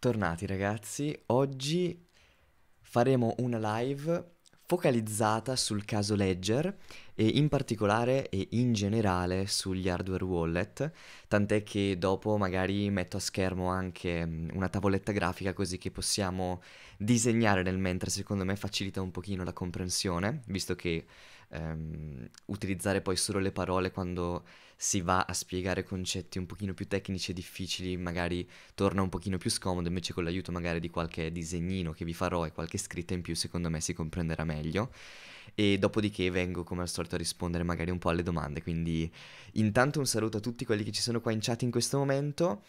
Bentornati ragazzi, oggi faremo una live focalizzata sul caso Ledger e in particolare e in generale sugli hardware wallet, tant'è che dopo magari metto a schermo anche mm, una tavoletta grafica così che possiamo disegnare nel mentre, secondo me facilita un pochino la comprensione, visto che ehm, utilizzare poi solo le parole quando si va a spiegare concetti un pochino più tecnici e difficili, magari torna un pochino più scomodo, invece con l'aiuto magari di qualche disegnino che vi farò e qualche scritta in più secondo me si comprenderà meglio. E dopodiché vengo come al solito a rispondere magari un po' alle domande, quindi intanto un saluto a tutti quelli che ci sono qua in chat in questo momento.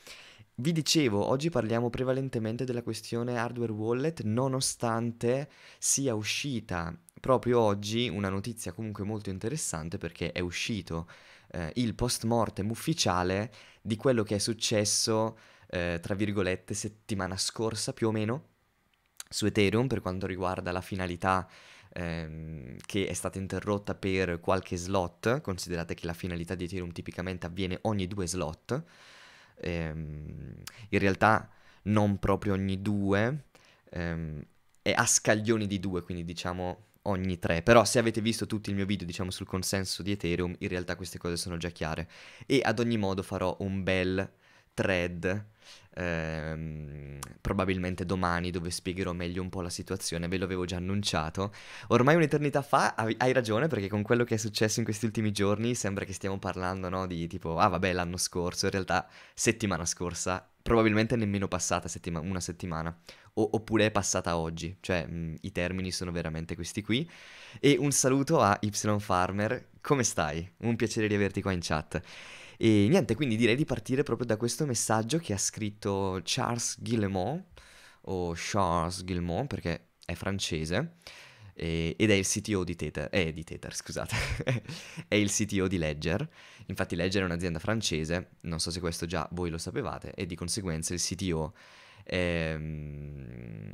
Vi dicevo, oggi parliamo prevalentemente della questione hardware wallet, nonostante sia uscita proprio oggi una notizia comunque molto interessante perché è uscito eh, il post mortem ufficiale di quello che è successo, eh, tra virgolette, settimana scorsa più o meno su Ethereum per quanto riguarda la finalità ehm, che è stata interrotta per qualche slot, considerate che la finalità di Ethereum tipicamente avviene ogni due slot, ehm, in realtà non proprio ogni due, ehm, è a scaglioni di due, quindi diciamo ogni tre, però se avete visto tutto il mio video diciamo sul consenso di Ethereum in realtà queste cose sono già chiare e ad ogni modo farò un bel thread ehm, probabilmente domani dove spiegherò meglio un po' la situazione, ve l'avevo già annunciato. Ormai un'eternità fa hai ragione perché con quello che è successo in questi ultimi giorni sembra che stiamo parlando no, di tipo ah vabbè l'anno scorso, in realtà settimana scorsa probabilmente nemmeno passata settima- una settimana, o- oppure è passata oggi, cioè mh, i termini sono veramente questi qui. E un saluto a Y Farmer, come stai? Un piacere di averti qua in chat. E niente, quindi direi di partire proprio da questo messaggio che ha scritto Charles Guillemot, o Charles Guillemot perché è francese, e, eh, ed è il CTO di Tether, eh, di Tether scusate, è il CTO di Ledger, infatti Ledger è un'azienda francese, non so se questo già voi lo sapevate, e di conseguenza il CTO, ehm,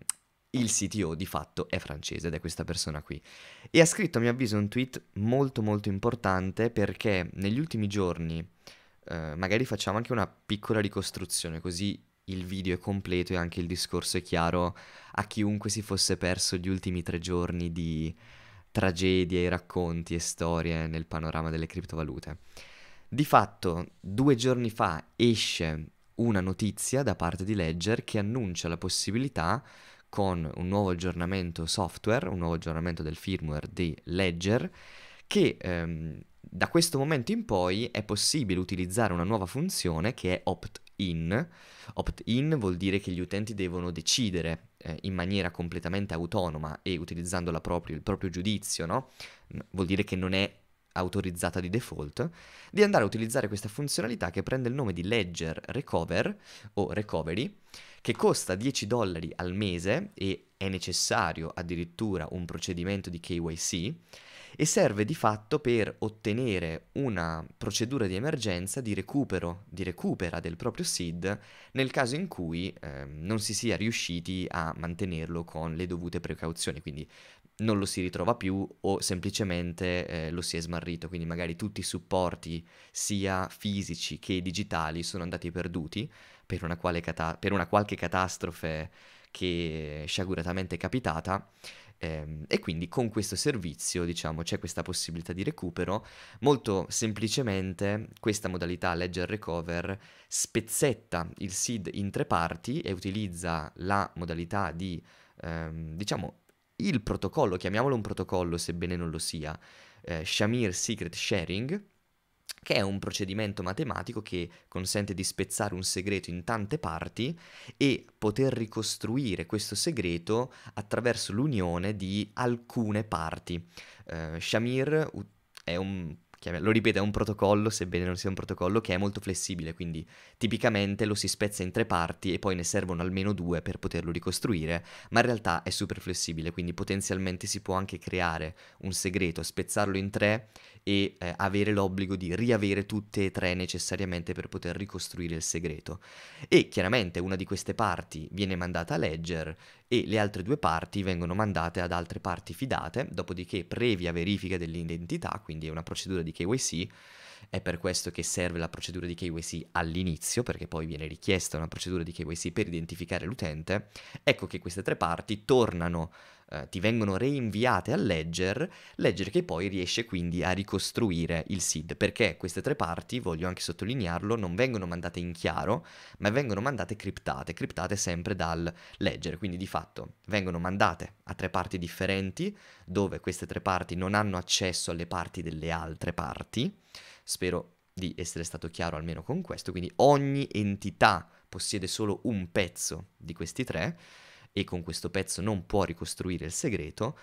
il CTO di fatto è francese ed è questa persona qui. E ha scritto a mio avviso un tweet molto molto importante perché negli ultimi giorni, eh, magari facciamo anche una piccola ricostruzione così il video è completo e anche il discorso è chiaro a chiunque si fosse perso gli ultimi tre giorni di tragedie, racconti e storie nel panorama delle criptovalute. Di fatto, due giorni fa esce una notizia da parte di Ledger che annuncia la possibilità con un nuovo aggiornamento software, un nuovo aggiornamento del firmware di Ledger, che ehm, da questo momento in poi è possibile utilizzare una nuova funzione che è opt in. Opt-in vuol dire che gli utenti devono decidere eh, in maniera completamente autonoma e utilizzando proprio, il proprio giudizio, no? Vuol dire che non è autorizzata di default, di andare a utilizzare questa funzionalità che prende il nome di Ledger Recover o Recovery, che costa 10 dollari al mese e è necessario addirittura un procedimento di KYC e serve di fatto per ottenere una procedura di emergenza di recupero, di recupera del proprio SID nel caso in cui eh, non si sia riusciti a mantenerlo con le dovute precauzioni, quindi non lo si ritrova più o semplicemente eh, lo si è smarrito, quindi magari tutti i supporti sia fisici che digitali sono andati perduti per una, cata- per una qualche catastrofe che sciaguratamente è capitata Ehm, e quindi con questo servizio diciamo c'è questa possibilità di recupero. Molto semplicemente questa modalità ledger recover spezzetta il SID in tre parti e utilizza la modalità di ehm, diciamo il protocollo, chiamiamolo un protocollo sebbene non lo sia, eh, Shamir Secret Sharing che è un procedimento matematico che consente di spezzare un segreto in tante parti e poter ricostruire questo segreto attraverso l'unione di alcune parti. Uh, Shamir è un lo ripeto, è un protocollo, sebbene non sia un protocollo, che è molto flessibile, quindi tipicamente lo si spezza in tre parti e poi ne servono almeno due per poterlo ricostruire, ma in realtà è super flessibile, quindi potenzialmente si può anche creare un segreto, spezzarlo in tre e eh, avere l'obbligo di riavere tutte e tre necessariamente per poter ricostruire il segreto. E chiaramente una di queste parti viene mandata a Ledger e le altre due parti vengono mandate ad altre parti fidate, dopodiché previa verifica dell'identità, quindi è una procedura di KYC, è per questo che serve la procedura di KYC all'inizio, perché poi viene richiesta una procedura di KYC per identificare l'utente, ecco che queste tre parti tornano eh, ti vengono reinviate a Ledger, Ledger che poi riesce quindi a ricostruire il SID, perché queste tre parti, voglio anche sottolinearlo, non vengono mandate in chiaro, ma vengono mandate criptate, criptate sempre dal Ledger, quindi di fatto vengono mandate a tre parti differenti, dove queste tre parti non hanno accesso alle parti delle altre parti, spero di essere stato chiaro almeno con questo, quindi ogni entità possiede solo un pezzo di questi tre, e con questo pezzo non può ricostruire il segreto,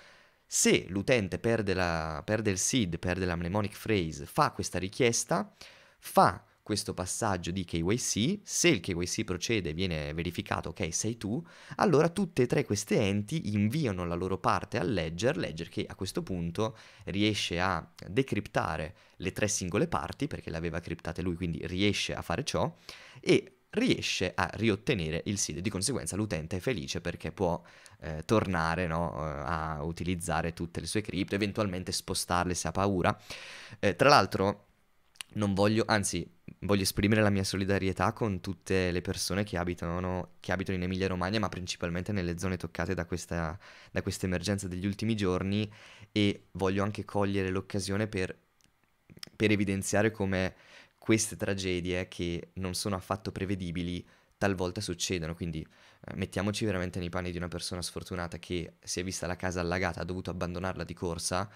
se l'utente perde, la, perde il seed, perde la mnemonic phrase, fa questa richiesta, fa questo passaggio di KYC, se il KYC procede e viene verificato, ok, sei tu, allora tutte e tre queste enti inviano la loro parte al ledger, ledger che a questo punto riesce a decriptare le tre singole parti, perché le aveva criptate lui, quindi riesce a fare ciò, e riesce a riottenere il seed. Di conseguenza l'utente è felice perché può eh, tornare no, eh, a utilizzare tutte le sue cripto, eventualmente spostarle se ha paura. Eh, tra l'altro, non voglio, anzi, voglio esprimere la mia solidarietà con tutte le persone che abitano, che abitano in Emilia-Romagna, ma principalmente nelle zone toccate da questa, da questa emergenza degli ultimi giorni e voglio anche cogliere l'occasione per, per evidenziare come queste tragedie che non sono affatto prevedibili talvolta succedono, quindi eh, mettiamoci veramente nei panni di una persona sfortunata che si è vista la casa allagata, ha dovuto abbandonarla di corsa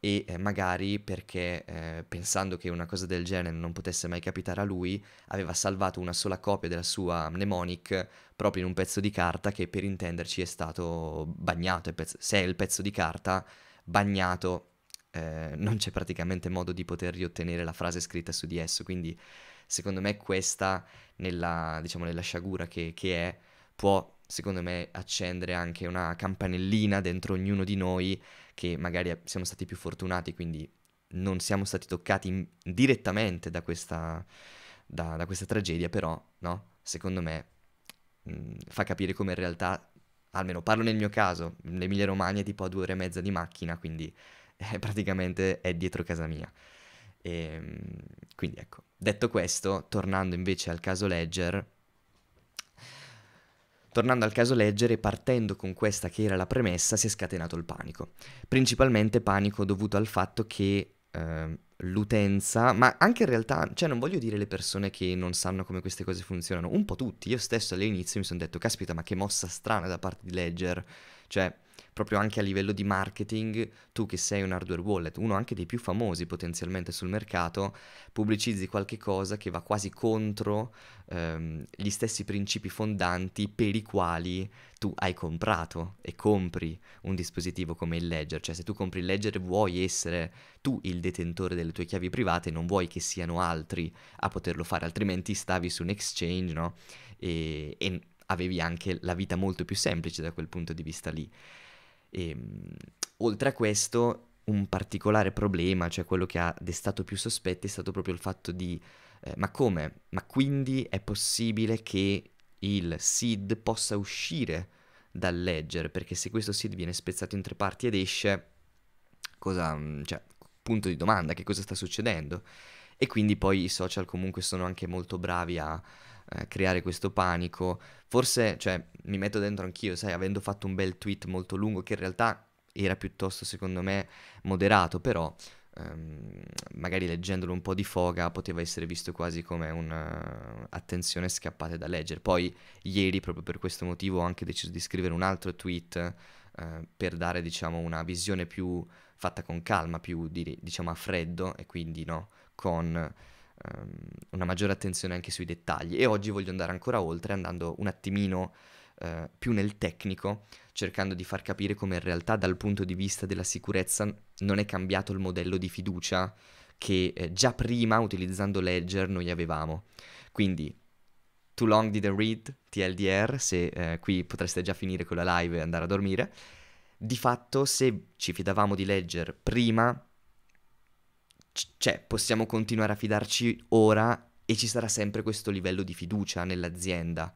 e eh, magari perché eh, pensando che una cosa del genere non potesse mai capitare a lui, aveva salvato una sola copia della sua mnemonic proprio in un pezzo di carta che per intenderci è stato bagnato, è pezzo, se è il pezzo di carta bagnato eh, non c'è praticamente modo di poter riottenere la frase scritta su di esso, quindi secondo me questa, nella, diciamo, nella sciagura che, che è, può secondo me accendere anche una campanellina dentro ognuno di noi che magari siamo stati più fortunati, quindi non siamo stati toccati in- direttamente da questa, da, da questa, tragedia, però no? secondo me mh, mm, fa capire come in realtà, almeno parlo nel mio caso, l'Emilia Romagna è tipo a due ore e mezza di macchina, quindi eh, praticamente è dietro casa mia. E, ehm, quindi ecco, detto questo, tornando invece al caso Ledger, Tornando al caso Ledger e partendo con questa che era la premessa, si è scatenato il panico. Principalmente panico dovuto al fatto che eh, l'utenza, ma anche in realtà, cioè non voglio dire le persone che non sanno come queste cose funzionano, un po' tutti. Io stesso all'inizio mi sono detto, caspita, ma che mossa strana da parte di Ledger. Cioè, proprio anche a livello di marketing, tu che sei un hardware wallet, uno anche dei più famosi potenzialmente sul mercato, pubblicizzi qualche cosa che va quasi contro ehm, gli stessi principi fondanti per i quali tu hai comprato e compri un dispositivo come il Ledger, cioè se tu compri il Ledger vuoi essere tu il detentore delle tue chiavi private, non vuoi che siano altri a poterlo fare, altrimenti stavi su un exchange, no? e, e avevi anche la vita molto più semplice da quel punto di vista lì. E, ehm, oltre a questo, un particolare problema, cioè quello che ha destato più sospetti, è stato proprio il fatto di eh, ma come? Ma quindi è possibile che il SID possa uscire dal ledger? Perché se questo SID viene spezzato in tre parti ed esce, cosa, mm, cioè, punto di domanda, che cosa sta succedendo? E quindi poi i social comunque sono anche molto bravi a eh, creare questo panico. Forse, cioè, mi metto dentro anch'io, sai, avendo fatto un bel tweet molto lungo che in realtà era piuttosto, secondo me, moderato, però ehm, magari leggendolo un po' di foga poteva essere visto quasi come un'attenzione eh, scappata da leggere. Poi ieri, proprio per questo motivo, ho anche deciso di scrivere un altro tweet eh, per dare, diciamo, una visione più fatta con calma, più, di, diciamo, a freddo e quindi, no, con um, una maggiore attenzione anche sui dettagli e oggi voglio andare ancora oltre andando un attimino uh, più nel tecnico, cercando di far capire come in realtà dal punto di vista della sicurezza non è cambiato il modello di fiducia che eh, già prima utilizzando Ledger noi avevamo. Quindi Too Long Didn't Read, TLDR, se eh, qui potreste già finire con la live e andare a dormire. Di fatto, se ci fidavamo di Ledger prima, cioè, possiamo continuare a fidarci ora e ci sarà sempre questo livello di fiducia nell'azienda.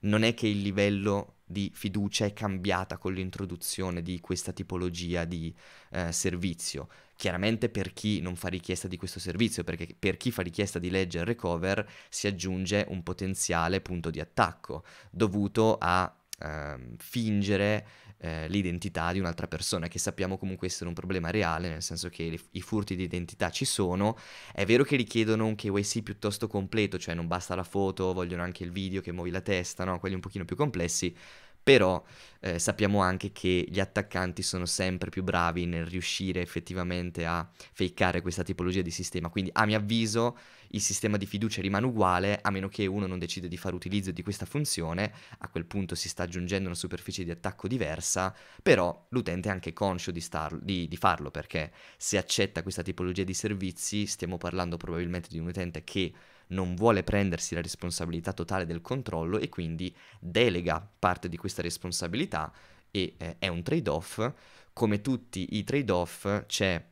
Non è che il livello di fiducia è cambiata con l'introduzione di questa tipologia di eh, servizio. Chiaramente per chi non fa richiesta di questo servizio, perché per chi fa richiesta di legge recover si aggiunge un potenziale punto di attacco dovuto a ehm, fingere eh, l'identità di un'altra persona, che sappiamo comunque essere un problema reale, nel senso che le, i furti di identità ci sono. È vero che richiedono un KYC piuttosto completo, cioè non basta la foto, vogliono anche il video che muovi la testa, no? quelli un pochino più complessi, però eh, sappiamo anche che gli attaccanti sono sempre più bravi nel riuscire effettivamente a fakeare questa tipologia di sistema, quindi a mio avviso il sistema di fiducia rimane uguale a meno che uno non decida di fare utilizzo di questa funzione, a quel punto si sta aggiungendo una superficie di attacco diversa, però l'utente è anche conscio di, star- di, di farlo perché se accetta questa tipologia di servizi stiamo parlando probabilmente di un utente che non vuole prendersi la responsabilità totale del controllo e quindi delega parte di questa responsabilità e eh, è un trade-off. Come tutti i trade-off c'è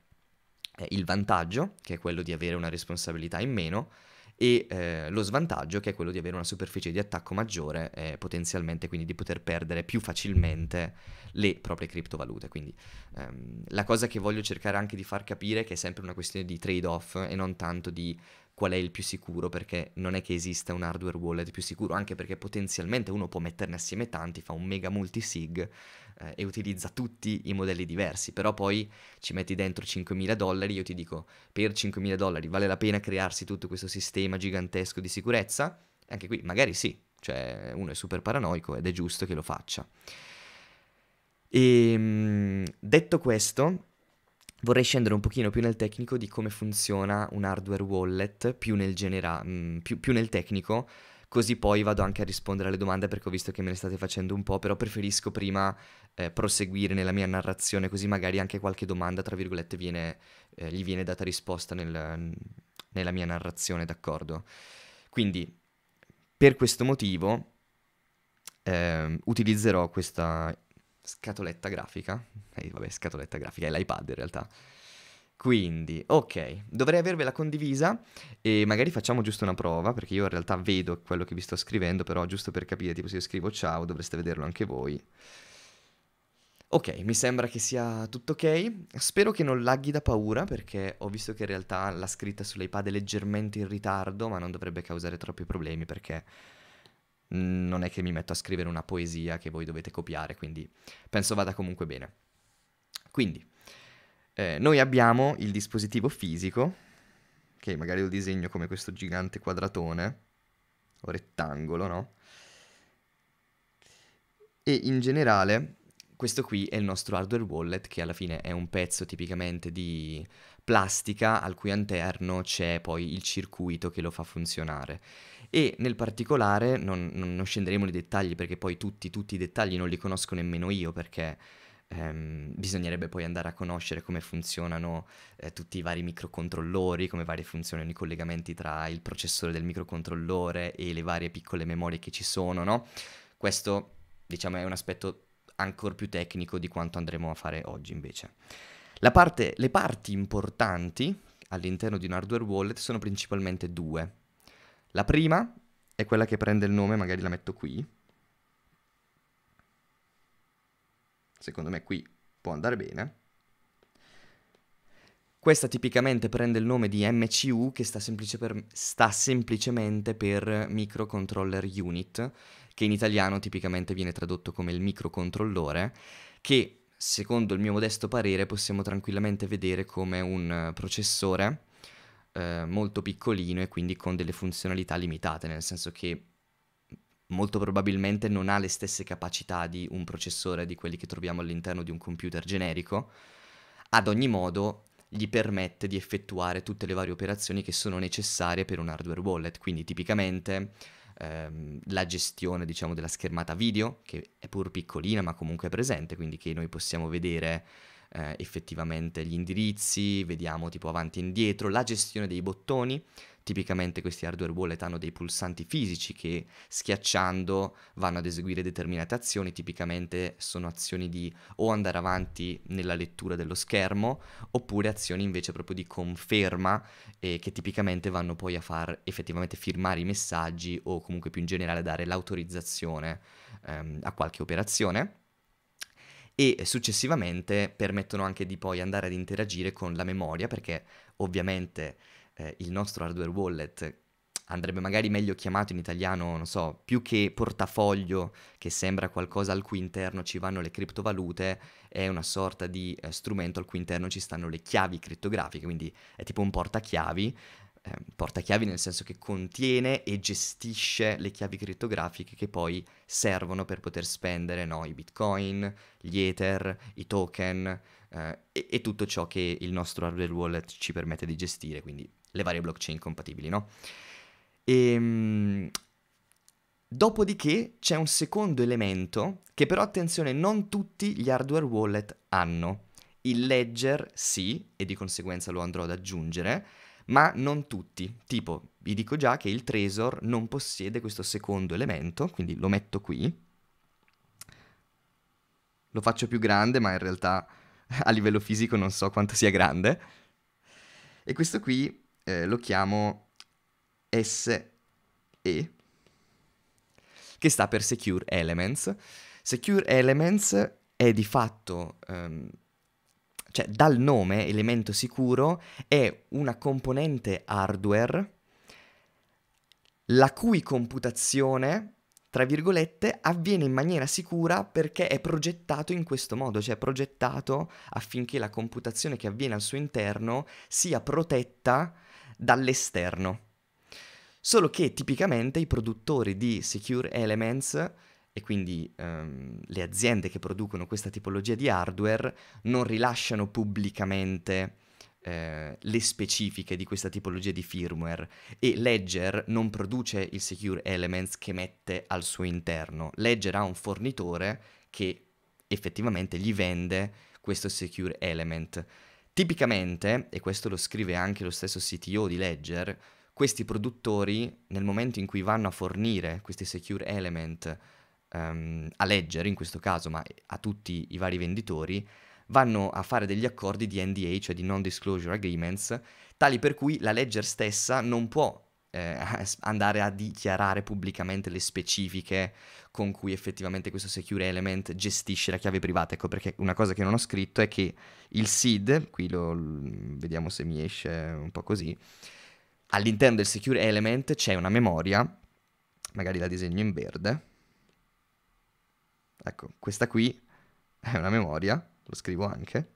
eh, il vantaggio, che è quello di avere una responsabilità in meno, e eh, lo svantaggio che è quello di avere una superficie di attacco maggiore eh, potenzialmente quindi di poter perdere più facilmente le proprie criptovalute quindi ehm, la cosa che voglio cercare anche di far capire è che è sempre una questione di trade off e non tanto di qual è il più sicuro perché non è che esista un hardware wallet più sicuro anche perché potenzialmente uno può metterne assieme tanti fa un mega multisig eh, e utilizza tutti i modelli diversi, però poi ci metti dentro 5.000 dollari, io ti dico per 5.000 dollari vale la pena crearsi tutto questo sistema gigantesco di sicurezza? Anche qui magari sì, cioè uno è super paranoico ed è giusto che lo faccia. E, ehm, detto questo, vorrei scendere un pochino più nel tecnico di come funziona un hardware wallet, più nel, genera- mm, più, più nel tecnico così poi vado anche a rispondere alle domande perché ho visto che me le state facendo un po', però preferisco prima eh, proseguire nella mia narrazione così magari anche qualche domanda, tra virgolette, viene, eh, gli viene data risposta nel, nella mia narrazione, d'accordo? Quindi, per questo motivo, eh, utilizzerò questa scatoletta grafica, eh, vabbè, scatoletta grafica, è l'iPad in realtà, quindi, ok, dovrei avervela condivisa e magari facciamo giusto una prova, perché io in realtà vedo quello che vi sto scrivendo, però giusto per capire, tipo se io scrivo ciao dovreste vederlo anche voi. Ok, mi sembra che sia tutto ok. Spero che non laghi da paura, perché ho visto che in realtà la scritta sull'iPad è leggermente in ritardo, ma non dovrebbe causare troppi problemi, perché non è che mi metto a scrivere una poesia che voi dovete copiare, quindi penso vada comunque bene. Quindi, eh, noi abbiamo il dispositivo fisico, che magari lo disegno come questo gigante quadratone o rettangolo, no? E in generale questo qui è il nostro hardware wallet che alla fine è un pezzo tipicamente di plastica al cui interno c'è poi il circuito che lo fa funzionare. E nel particolare, non, non scenderemo nei dettagli perché poi tutti, tutti i dettagli non li conosco nemmeno io perché ehm, bisognerebbe poi andare a conoscere come funzionano eh, tutti i vari microcontrollori, come vari funzionano i collegamenti tra il processore del microcontrollore e le varie piccole memorie che ci sono, no? Questo, diciamo, è un aspetto ancora più tecnico di quanto andremo a fare oggi invece. Parte, le parti importanti all'interno di un hardware wallet sono principalmente due. La prima è quella che prende il nome, magari la metto qui, Secondo me qui può andare bene. Questa tipicamente prende il nome di MCU che sta, semplice per, sta, semplicemente per Microcontroller Unit, che in italiano tipicamente viene tradotto come il microcontrollore, che secondo il mio modesto parere possiamo tranquillamente vedere come un processore eh, molto piccolino e quindi con delle funzionalità limitate, nel senso che molto probabilmente non ha le stesse capacità di un processore di quelli che troviamo all'interno di un computer generico. Ad ogni modo gli permette di effettuare tutte le varie operazioni che sono necessarie per un hardware wallet, quindi tipicamente ehm, la gestione diciamo, della schermata video, che è pur piccolina ma comunque è presente, quindi che noi possiamo vedere eh, effettivamente gli indirizzi, vediamo tipo avanti e indietro, la gestione dei bottoni, Tipicamente questi hardware wallet hanno dei pulsanti fisici che schiacciando vanno ad eseguire determinate azioni, tipicamente sono azioni di o andare avanti nella lettura dello schermo oppure azioni invece proprio di conferma eh, che tipicamente vanno poi a far effettivamente firmare i messaggi o comunque più in generale dare l'autorizzazione ehm, a qualche operazione e successivamente permettono anche di poi andare ad interagire con la memoria perché ovviamente eh, il nostro hardware wallet andrebbe magari meglio chiamato in italiano, non so, più che portafoglio, che sembra qualcosa al cui interno ci vanno le criptovalute, è una sorta di eh, strumento al cui interno ci stanno le chiavi criptografiche, quindi è tipo un portachiavi, eh, portachiavi nel senso che contiene e gestisce le chiavi criptografiche che poi servono per poter spendere no, i bitcoin, gli ether, i token eh, e, e tutto ciò che il nostro hardware wallet ci permette di gestire, quindi le varie blockchain compatibili, no? E, ehm, dopodiché c'è un secondo elemento che però attenzione non tutti gli hardware wallet hanno. Il ledger sì, e di conseguenza lo andrò ad aggiungere, ma non tutti. Tipo, vi dico già che il Trezor non possiede questo secondo elemento, quindi lo metto qui. Lo faccio più grande, ma in realtà a livello fisico non so quanto sia grande. E questo qui eh, lo chiamo SE, che sta per Secure Elements. Secure Elements è di fatto, ehm, cioè dal nome elemento sicuro, è una componente hardware la cui computazione, tra virgolette, avviene in maniera sicura perché è progettato in questo modo, cioè è progettato affinché la computazione che avviene al suo interno sia protetta dall'esterno. Solo che tipicamente i produttori di Secure Elements e quindi ehm, le aziende che producono questa tipologia di hardware non rilasciano pubblicamente eh, le specifiche di questa tipologia di firmware e Ledger non produce il Secure Elements che mette al suo interno. Ledger ha un fornitore che effettivamente gli vende questo Secure Element Tipicamente, e questo lo scrive anche lo stesso CTO di Ledger, questi produttori nel momento in cui vanno a fornire questi secure element um, a Ledger in questo caso, ma a tutti i vari venditori, vanno a fare degli accordi di NDA, cioè di non disclosure agreements, tali per cui la Ledger stessa non può eh, andare a dichiarare pubblicamente le specifiche con cui effettivamente questo secure element gestisce la chiave privata. Ecco perché una cosa che non ho scritto è che il SID, qui lo vediamo se mi esce un po' così, all'interno del secure element c'è una memoria, magari la disegno in verde. Ecco, questa qui è una memoria, lo scrivo anche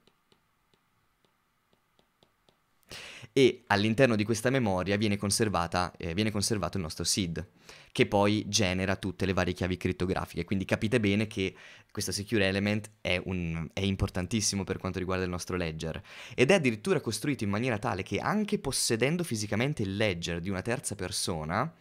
e all'interno di questa memoria viene, eh, viene conservato il nostro SID, che poi genera tutte le varie chiavi criptografiche. Quindi capite bene che questo secure element è, un, è importantissimo per quanto riguarda il nostro ledger ed è addirittura costruito in maniera tale che anche possedendo fisicamente il ledger di una terza persona,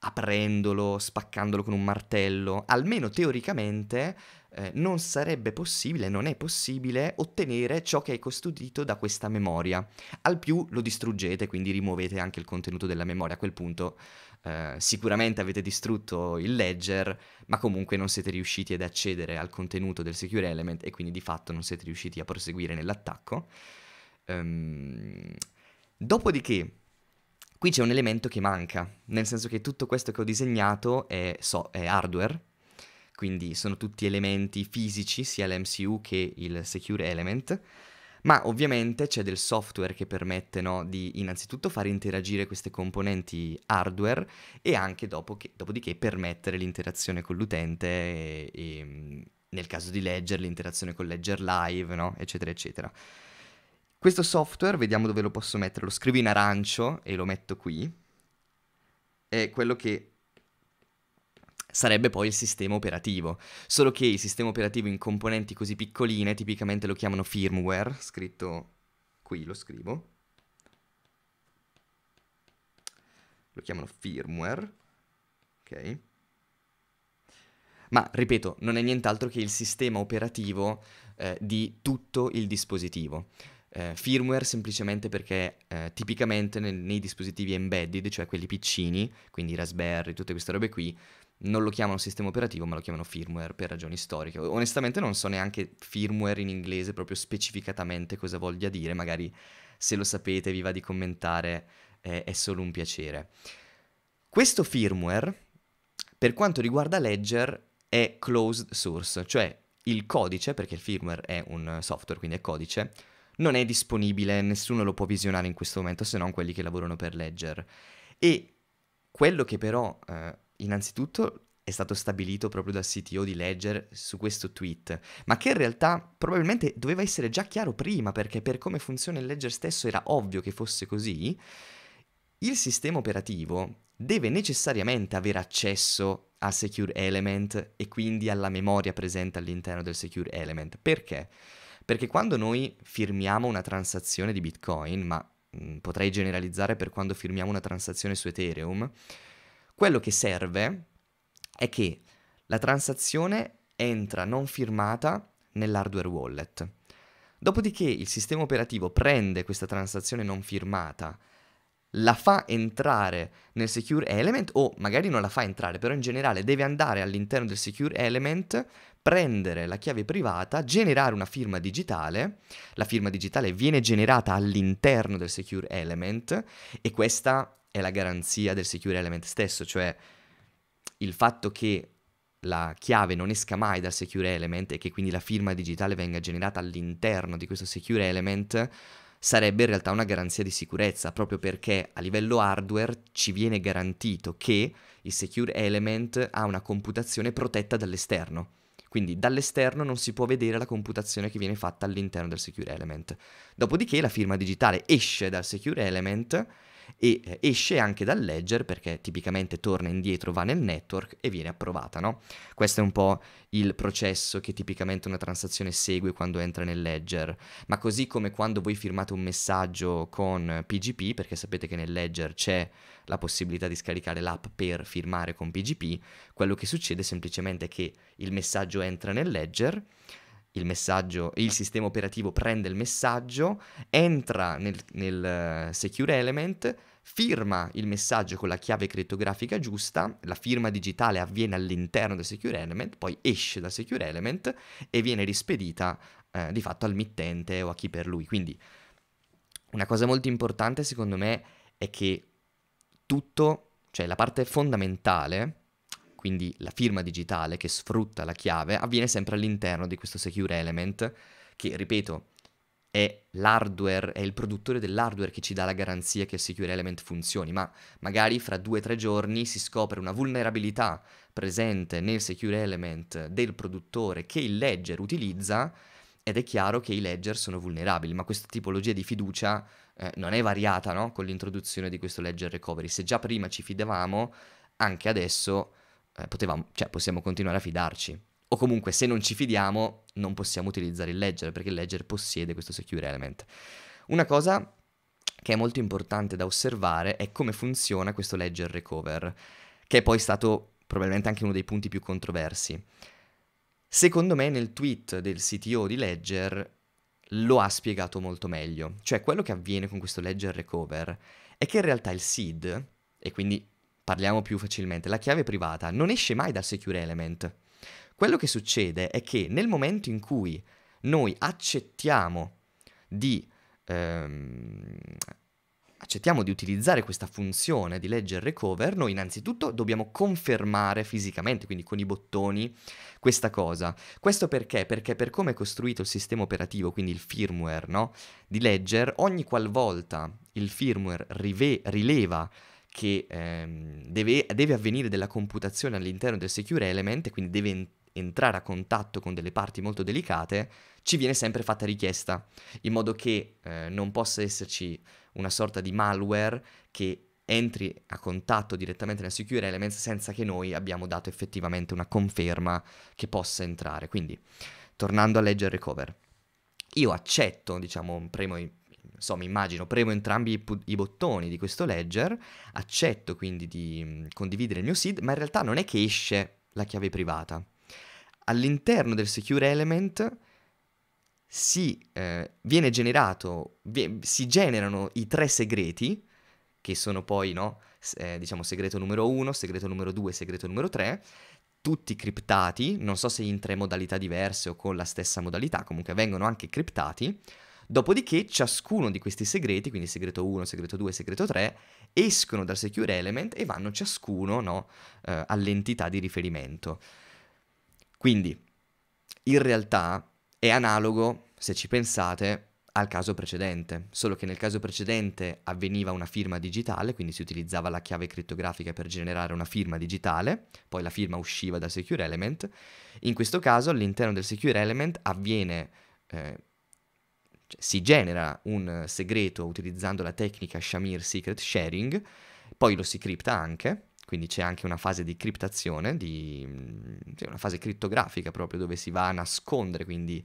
aprendolo, spaccandolo con un martello, almeno teoricamente eh, non sarebbe possibile, non è possibile ottenere ciò che è custodito da questa memoria. Al più lo distruggete, quindi rimuovete anche il contenuto della memoria. A quel punto eh, sicuramente avete distrutto il ledger, ma comunque non siete riusciti ad accedere al contenuto del secure element e quindi di fatto non siete riusciti a proseguire nell'attacco. Ehm... Dopodiché Qui c'è un elemento che manca, nel senso che tutto questo che ho disegnato è, so, è hardware, quindi sono tutti elementi fisici, sia l'MCU che il Secure Element, ma ovviamente c'è del software che permette no, di innanzitutto far interagire queste componenti hardware e anche dopo che, dopodiché permettere l'interazione con l'utente e, e, mm, nel caso di Ledger l'interazione con Ledger Live, no, eccetera eccetera. Questo software, vediamo dove lo posso mettere, lo scrivo in arancio e lo metto qui, è quello che sarebbe poi il sistema operativo, solo che il sistema operativo in componenti così piccoline tipicamente lo chiamano firmware, scritto qui lo scrivo, lo chiamano firmware, ok? Ma ripeto, non è nient'altro che il sistema operativo eh, di tutto il dispositivo eh, firmware semplicemente perché eh, tipicamente nel, nei dispositivi embedded, cioè quelli piccini, quindi Raspberry, tutte queste robe qui, non lo chiamano sistema operativo ma lo chiamano firmware per ragioni storiche. Onestamente non so neanche firmware in inglese proprio specificatamente cosa voglia dire, magari se lo sapete vi va di commentare, eh, è solo un piacere. Questo firmware, per quanto riguarda Ledger, è closed source, cioè il codice, perché il firmware è un software, quindi è codice, non è disponibile, nessuno lo può visionare in questo momento se non quelli che lavorano per Ledger. E quello che però eh, innanzitutto è stato stabilito proprio dal CTO di Ledger su questo tweet, ma che in realtà probabilmente doveva essere già chiaro prima perché per come funziona il Ledger stesso era ovvio che fosse così, il sistema operativo deve necessariamente avere accesso a Secure Element e quindi alla memoria presente all'interno del Secure Element. Perché? Perché quando noi firmiamo una transazione di Bitcoin, ma mh, potrei generalizzare per quando firmiamo una transazione su Ethereum, quello che serve è che la transazione entra non firmata nell'hardware wallet. Dopodiché il sistema operativo prende questa transazione non firmata la fa entrare nel secure element o magari non la fa entrare, però in generale deve andare all'interno del secure element, prendere la chiave privata, generare una firma digitale, la firma digitale viene generata all'interno del secure element e questa è la garanzia del secure element stesso, cioè il fatto che la chiave non esca mai dal secure element e che quindi la firma digitale venga generata all'interno di questo secure element sarebbe in realtà una garanzia di sicurezza, proprio perché a livello hardware ci viene garantito che il Secure Element ha una computazione protetta dall'esterno. Quindi dall'esterno non si può vedere la computazione che viene fatta all'interno del Secure Element. Dopodiché la firma digitale esce dal Secure Element e eh, esce anche dal ledger perché tipicamente torna indietro, va nel network e viene approvata, no? Questo è un po' il processo che tipicamente una transazione segue quando entra nel ledger, ma così come quando voi firmate un messaggio con PGP, perché sapete che nel ledger c'è la possibilità di scaricare l'app per firmare con PGP, quello che succede semplicemente è che il messaggio entra nel ledger, il messaggio, il sistema operativo prende il messaggio, entra nel, nel eh, Secure Element, firma il messaggio con la chiave crittografica giusta, la firma digitale avviene all'interno del Secure Element, poi esce dal Secure Element e viene rispedita uh, di fatto al mittente o a chi per lui. Quindi una cosa molto importante secondo me è che tutto, cioè la parte fondamentale quindi la firma digitale che sfrutta la chiave, avviene sempre all'interno di questo secure element che, ripeto, è l'hardware, è il produttore dell'hardware che ci dà la garanzia che il Secure Element funzioni, ma magari fra due o tre giorni si scopre una vulnerabilità presente nel Secure Element del produttore che il ledger utilizza ed è chiaro che i ledger sono vulnerabili, ma questa tipologia di fiducia eh, non è variata no? con l'introduzione di questo ledger recovery. Se già prima ci fidavamo, anche adesso eh, potevamo, cioè, possiamo continuare a fidarci. O comunque se non ci fidiamo non possiamo utilizzare il ledger perché il ledger possiede questo secure element. Una cosa che è molto importante da osservare è come funziona questo ledger recover, che è poi stato probabilmente anche uno dei punti più controversi. Secondo me nel tweet del CTO di Ledger lo ha spiegato molto meglio, cioè quello che avviene con questo ledger recover è che in realtà il seed, e quindi parliamo più facilmente, la chiave privata non esce mai dal secure element. Quello che succede è che nel momento in cui noi accettiamo di, ehm, accettiamo di utilizzare questa funzione di legge recover, noi innanzitutto dobbiamo confermare fisicamente, quindi con i bottoni, questa cosa. Questo perché? Perché per come è costruito il sistema operativo, quindi il firmware no? di Ledger, ogni qualvolta il firmware rive- rileva che ehm, deve, deve, avvenire della computazione all'interno del secure element, quindi deve entrare a contatto con delle parti molto delicate, ci viene sempre fatta richiesta, in modo che eh, non possa esserci una sorta di malware che entri a contatto direttamente nel Secure element senza che noi abbiamo dato effettivamente una conferma che possa entrare. Quindi, tornando a leggere il recover, io accetto, diciamo, premo i insomma immagino, premo entrambi i, pu- i bottoni di questo ledger, accetto quindi di mm, condividere il mio SID, ma in realtà non è che esce la chiave privata. All'interno del secure element si, eh, viene generato, vi- si generano i tre segreti, che sono poi, no, eh, diciamo, segreto numero 1, segreto numero 2, segreto numero 3, tutti criptati, non so se in tre modalità diverse o con la stessa modalità, comunque vengono anche criptati. Dopodiché ciascuno di questi segreti, quindi segreto 1, segreto 2, segreto 3, escono dal secure element e vanno ciascuno no, eh, all'entità di riferimento. Quindi, in realtà è analogo, se ci pensate, al caso precedente, solo che nel caso precedente avveniva una firma digitale, quindi si utilizzava la chiave crittografica per generare una firma digitale, poi la firma usciva dal secure element. In questo caso all'interno del secure element avviene eh, cioè, si genera un segreto utilizzando la tecnica Shamir Secret Sharing, poi lo si cripta anche, quindi c'è anche una fase di criptazione, di, cioè una fase criptografica proprio dove si va a nascondere quindi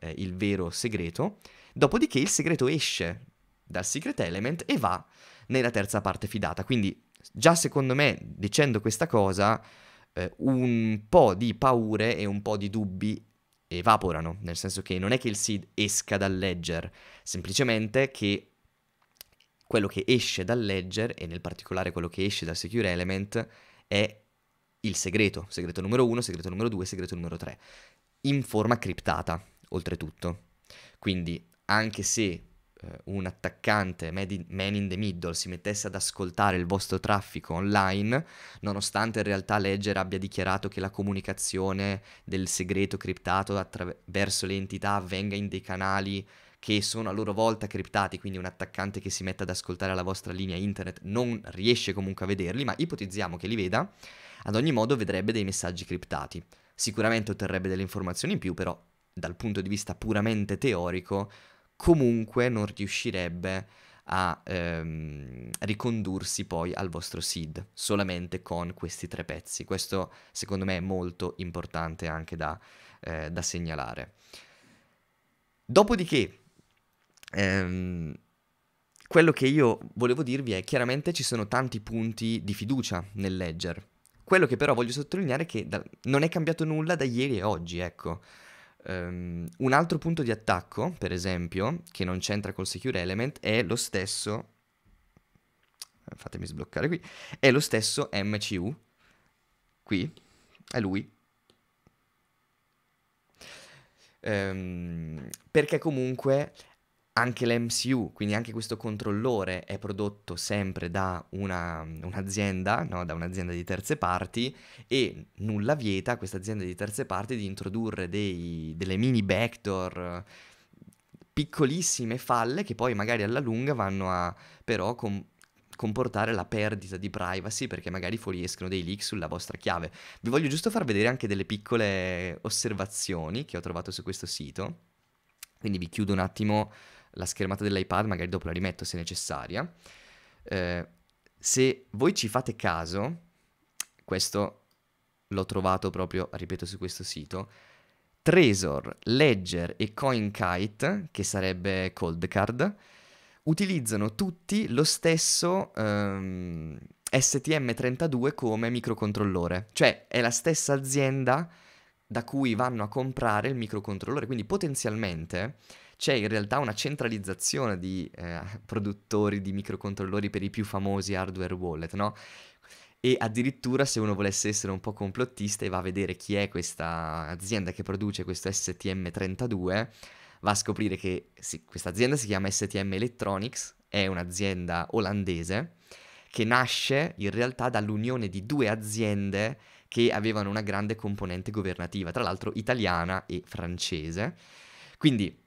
eh, il vero segreto, dopodiché il segreto esce dal secret element e va nella terza parte fidata, quindi già secondo me dicendo questa cosa eh, un po' di paure e un po' di dubbi evaporano, nel senso che non è che il seed esca dal ledger, semplicemente che quello che esce dal ledger e nel particolare quello che esce dal secure element è il segreto, segreto numero 1, segreto numero 2, segreto numero 3, in forma criptata, oltretutto. Quindi anche se eh, un attaccante man in the middle si mettesse ad ascoltare il vostro traffico online, nonostante in realtà Ledger abbia dichiarato che la comunicazione del segreto criptato attraverso le entità avvenga in dei canali che sono a loro volta criptati, quindi un attaccante che si mette ad ascoltare la vostra linea internet non riesce comunque a vederli, ma ipotizziamo che li veda, ad ogni modo vedrebbe dei messaggi criptati. Sicuramente otterrebbe delle informazioni in più, però dal punto di vista puramente teorico comunque non riuscirebbe a ehm, ricondursi poi al vostro seed solamente con questi tre pezzi. Questo secondo me è molto importante anche da, eh, da segnalare. Dopodiché, ehm, quello che io volevo dirvi è chiaramente ci sono tanti punti di fiducia nel ledger. Quello che però voglio sottolineare è che da, non è cambiato nulla da ieri e oggi, ecco. Um, un altro punto di attacco, per esempio, che non c'entra col secure element, è lo stesso. Eh, fatemi sbloccare qui. È lo stesso MCU. Qui è lui. Um, perché comunque anche l'MCU, quindi anche questo controllore è prodotto sempre da una, mm, un'azienda, no? da un'azienda di terze parti e nulla vieta a questa azienda di terze parti di introdurre dei, delle mini backdoor piccolissime falle che poi magari alla lunga vanno a però com- comportare la perdita di privacy perché magari fuoriescono dei leak sulla vostra chiave. Vi voglio giusto far vedere anche delle piccole osservazioni che ho trovato su questo sito, quindi vi chiudo un attimo la schermata dell'iPad, magari dopo la rimetto se necessaria. Eh, se voi ci fate caso, questo l'ho trovato proprio, ripeto, su questo sito, Trezor, Ledger e CoinKite, che sarebbe Coldcard, utilizzano tutti lo stesso ehm, STM32 come microcontrollore, cioè è la stessa azienda da cui vanno a comprare il microcontrollore, quindi potenzialmente c'è in realtà una centralizzazione di eh, produttori di microcontrollori per i più famosi hardware wallet, no? E addirittura se uno volesse essere un po' complottista e va a vedere chi è questa azienda che produce questo STM32, va a scoprire che sì, questa azienda si chiama STM Electronics, è un'azienda olandese che nasce in realtà dall'unione di due aziende che avevano una grande componente governativa, tra l'altro italiana e francese. Quindi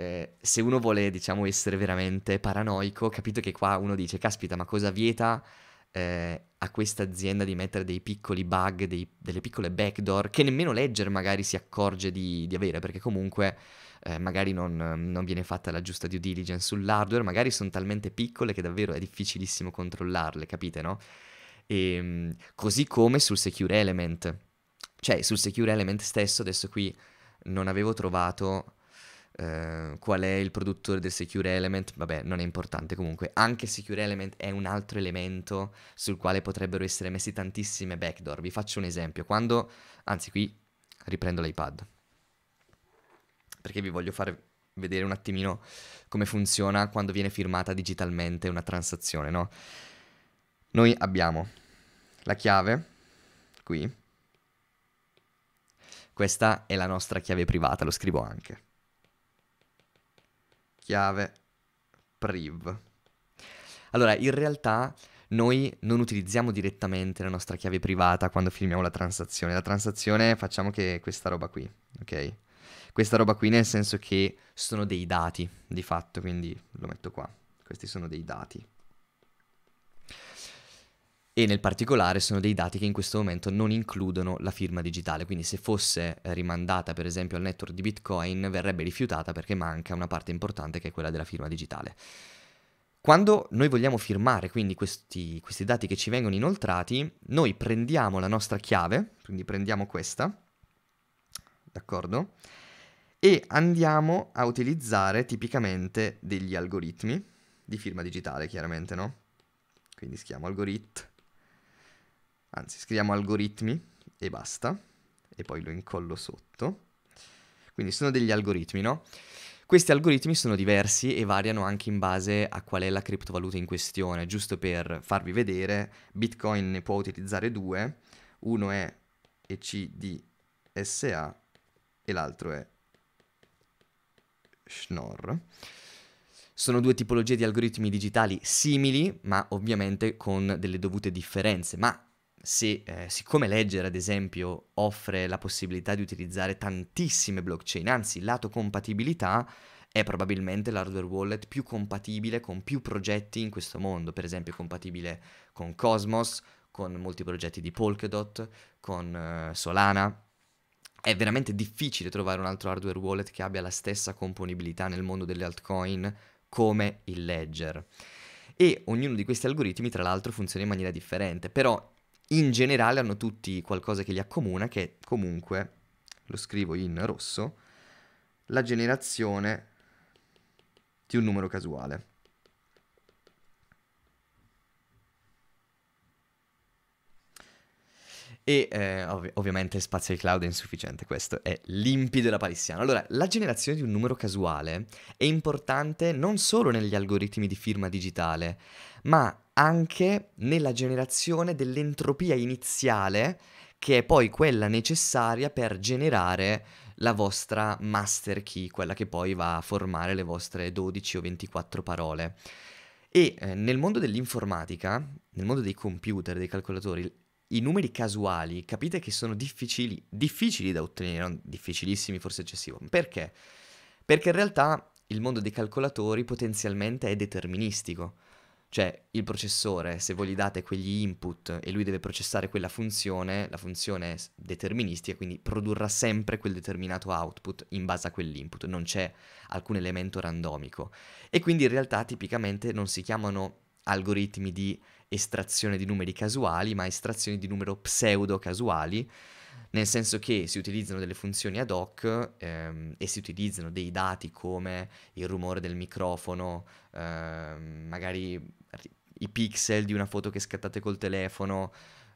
eh, se uno vuole, diciamo, essere veramente paranoico, capito che qua uno dice, caspita, ma cosa vieta eh, a questa azienda di mettere dei piccoli bug, dei, delle piccole backdoor, che nemmeno Ledger magari si accorge di, di avere, perché comunque eh, magari non, non, viene fatta la giusta due diligence sull'hardware, magari sono talmente piccole che davvero è difficilissimo controllarle, capite, no? E, ehm, così come sul Secure Element. Cioè, sul Secure Element stesso, adesso qui non avevo trovato eh, qual è il produttore del Secure Element, vabbè, non è importante comunque. Anche Secure Element è un altro elemento sul quale potrebbero essere messi tantissime backdoor. Vi faccio un esempio. Quando, anzi qui riprendo l'iPad, perché vi voglio far vedere un attimino come funziona quando viene firmata digitalmente una transazione, no? Noi abbiamo la chiave qui. Questa è la nostra chiave privata, lo scrivo anche chiave priv. Allora, in realtà noi non utilizziamo direttamente la nostra chiave privata quando firmiamo la transazione. La transazione facciamo che questa roba qui, ok? Questa roba qui nel senso che sono dei dati, di fatto, quindi lo metto qua. Questi sono dei dati e nel particolare sono dei dati che in questo momento non includono la firma digitale, quindi se fosse eh, rimandata per esempio al network di Bitcoin verrebbe rifiutata perché manca una parte importante che è quella della firma digitale. Quando noi vogliamo firmare quindi questi, questi dati che ci vengono inoltrati, noi prendiamo la nostra chiave, quindi prendiamo questa, d'accordo? E andiamo a utilizzare tipicamente degli algoritmi di firma digitale, chiaramente, no? Quindi schiamo algoritmo anzi scriviamo algoritmi e basta, e poi lo incollo sotto. Quindi sono degli algoritmi, no? Questi algoritmi sono diversi e variano anche in base a qual è la criptovaluta in questione. Giusto per farvi vedere, Bitcoin ne può utilizzare due, uno è ECDSA e l'altro è Schnorr. Sono due tipologie di algoritmi digitali simili, ma ovviamente con delle dovute differenze, ma se, eh, siccome Ledger ad esempio offre la possibilità di utilizzare tantissime blockchain, anzi lato compatibilità è probabilmente l'hardware wallet più compatibile con più progetti in questo mondo, per esempio compatibile con Cosmos, con molti progetti di Polkadot, con uh, Solana. È veramente difficile trovare un altro hardware wallet che abbia la stessa componibilità nel mondo delle altcoin come il Ledger. E ognuno di questi algoritmi, tra l'altro, funziona in maniera differente, però in generale hanno tutti qualcosa che li accomuna, che comunque, lo scrivo in rosso, la generazione di un numero casuale. e eh, ov- ovviamente spazio di cloud è insufficiente, questo è limpido e la palissiano. Allora, la generazione di un numero casuale è importante non solo negli algoritmi di firma digitale, ma anche nella generazione dell'entropia iniziale che è poi quella necessaria per generare la vostra master key, quella che poi va a formare le vostre 12 o 24 parole. E eh, nel mondo dell'informatica, nel mondo dei computer, dei calcolatori, i numeri casuali capite che sono difficili, difficili da ottenere, non difficilissimi, forse eccessivo. Perché? Perché in realtà il mondo dei calcolatori potenzialmente è deterministico. Cioè, il processore, se voi gli date quegli input e lui deve processare quella funzione, la funzione è deterministica, quindi produrrà sempre quel determinato output in base a quell'input, non c'è alcun elemento randomico. E quindi in realtà tipicamente non si chiamano algoritmi di estrazione di numeri casuali, ma estrazioni di numero pseudo casuali, nel senso che si utilizzano delle funzioni ad hoc ehm, e si utilizzano dei dati come il rumore del microfono, ehm, magari i pixel di una foto che scattate col telefono,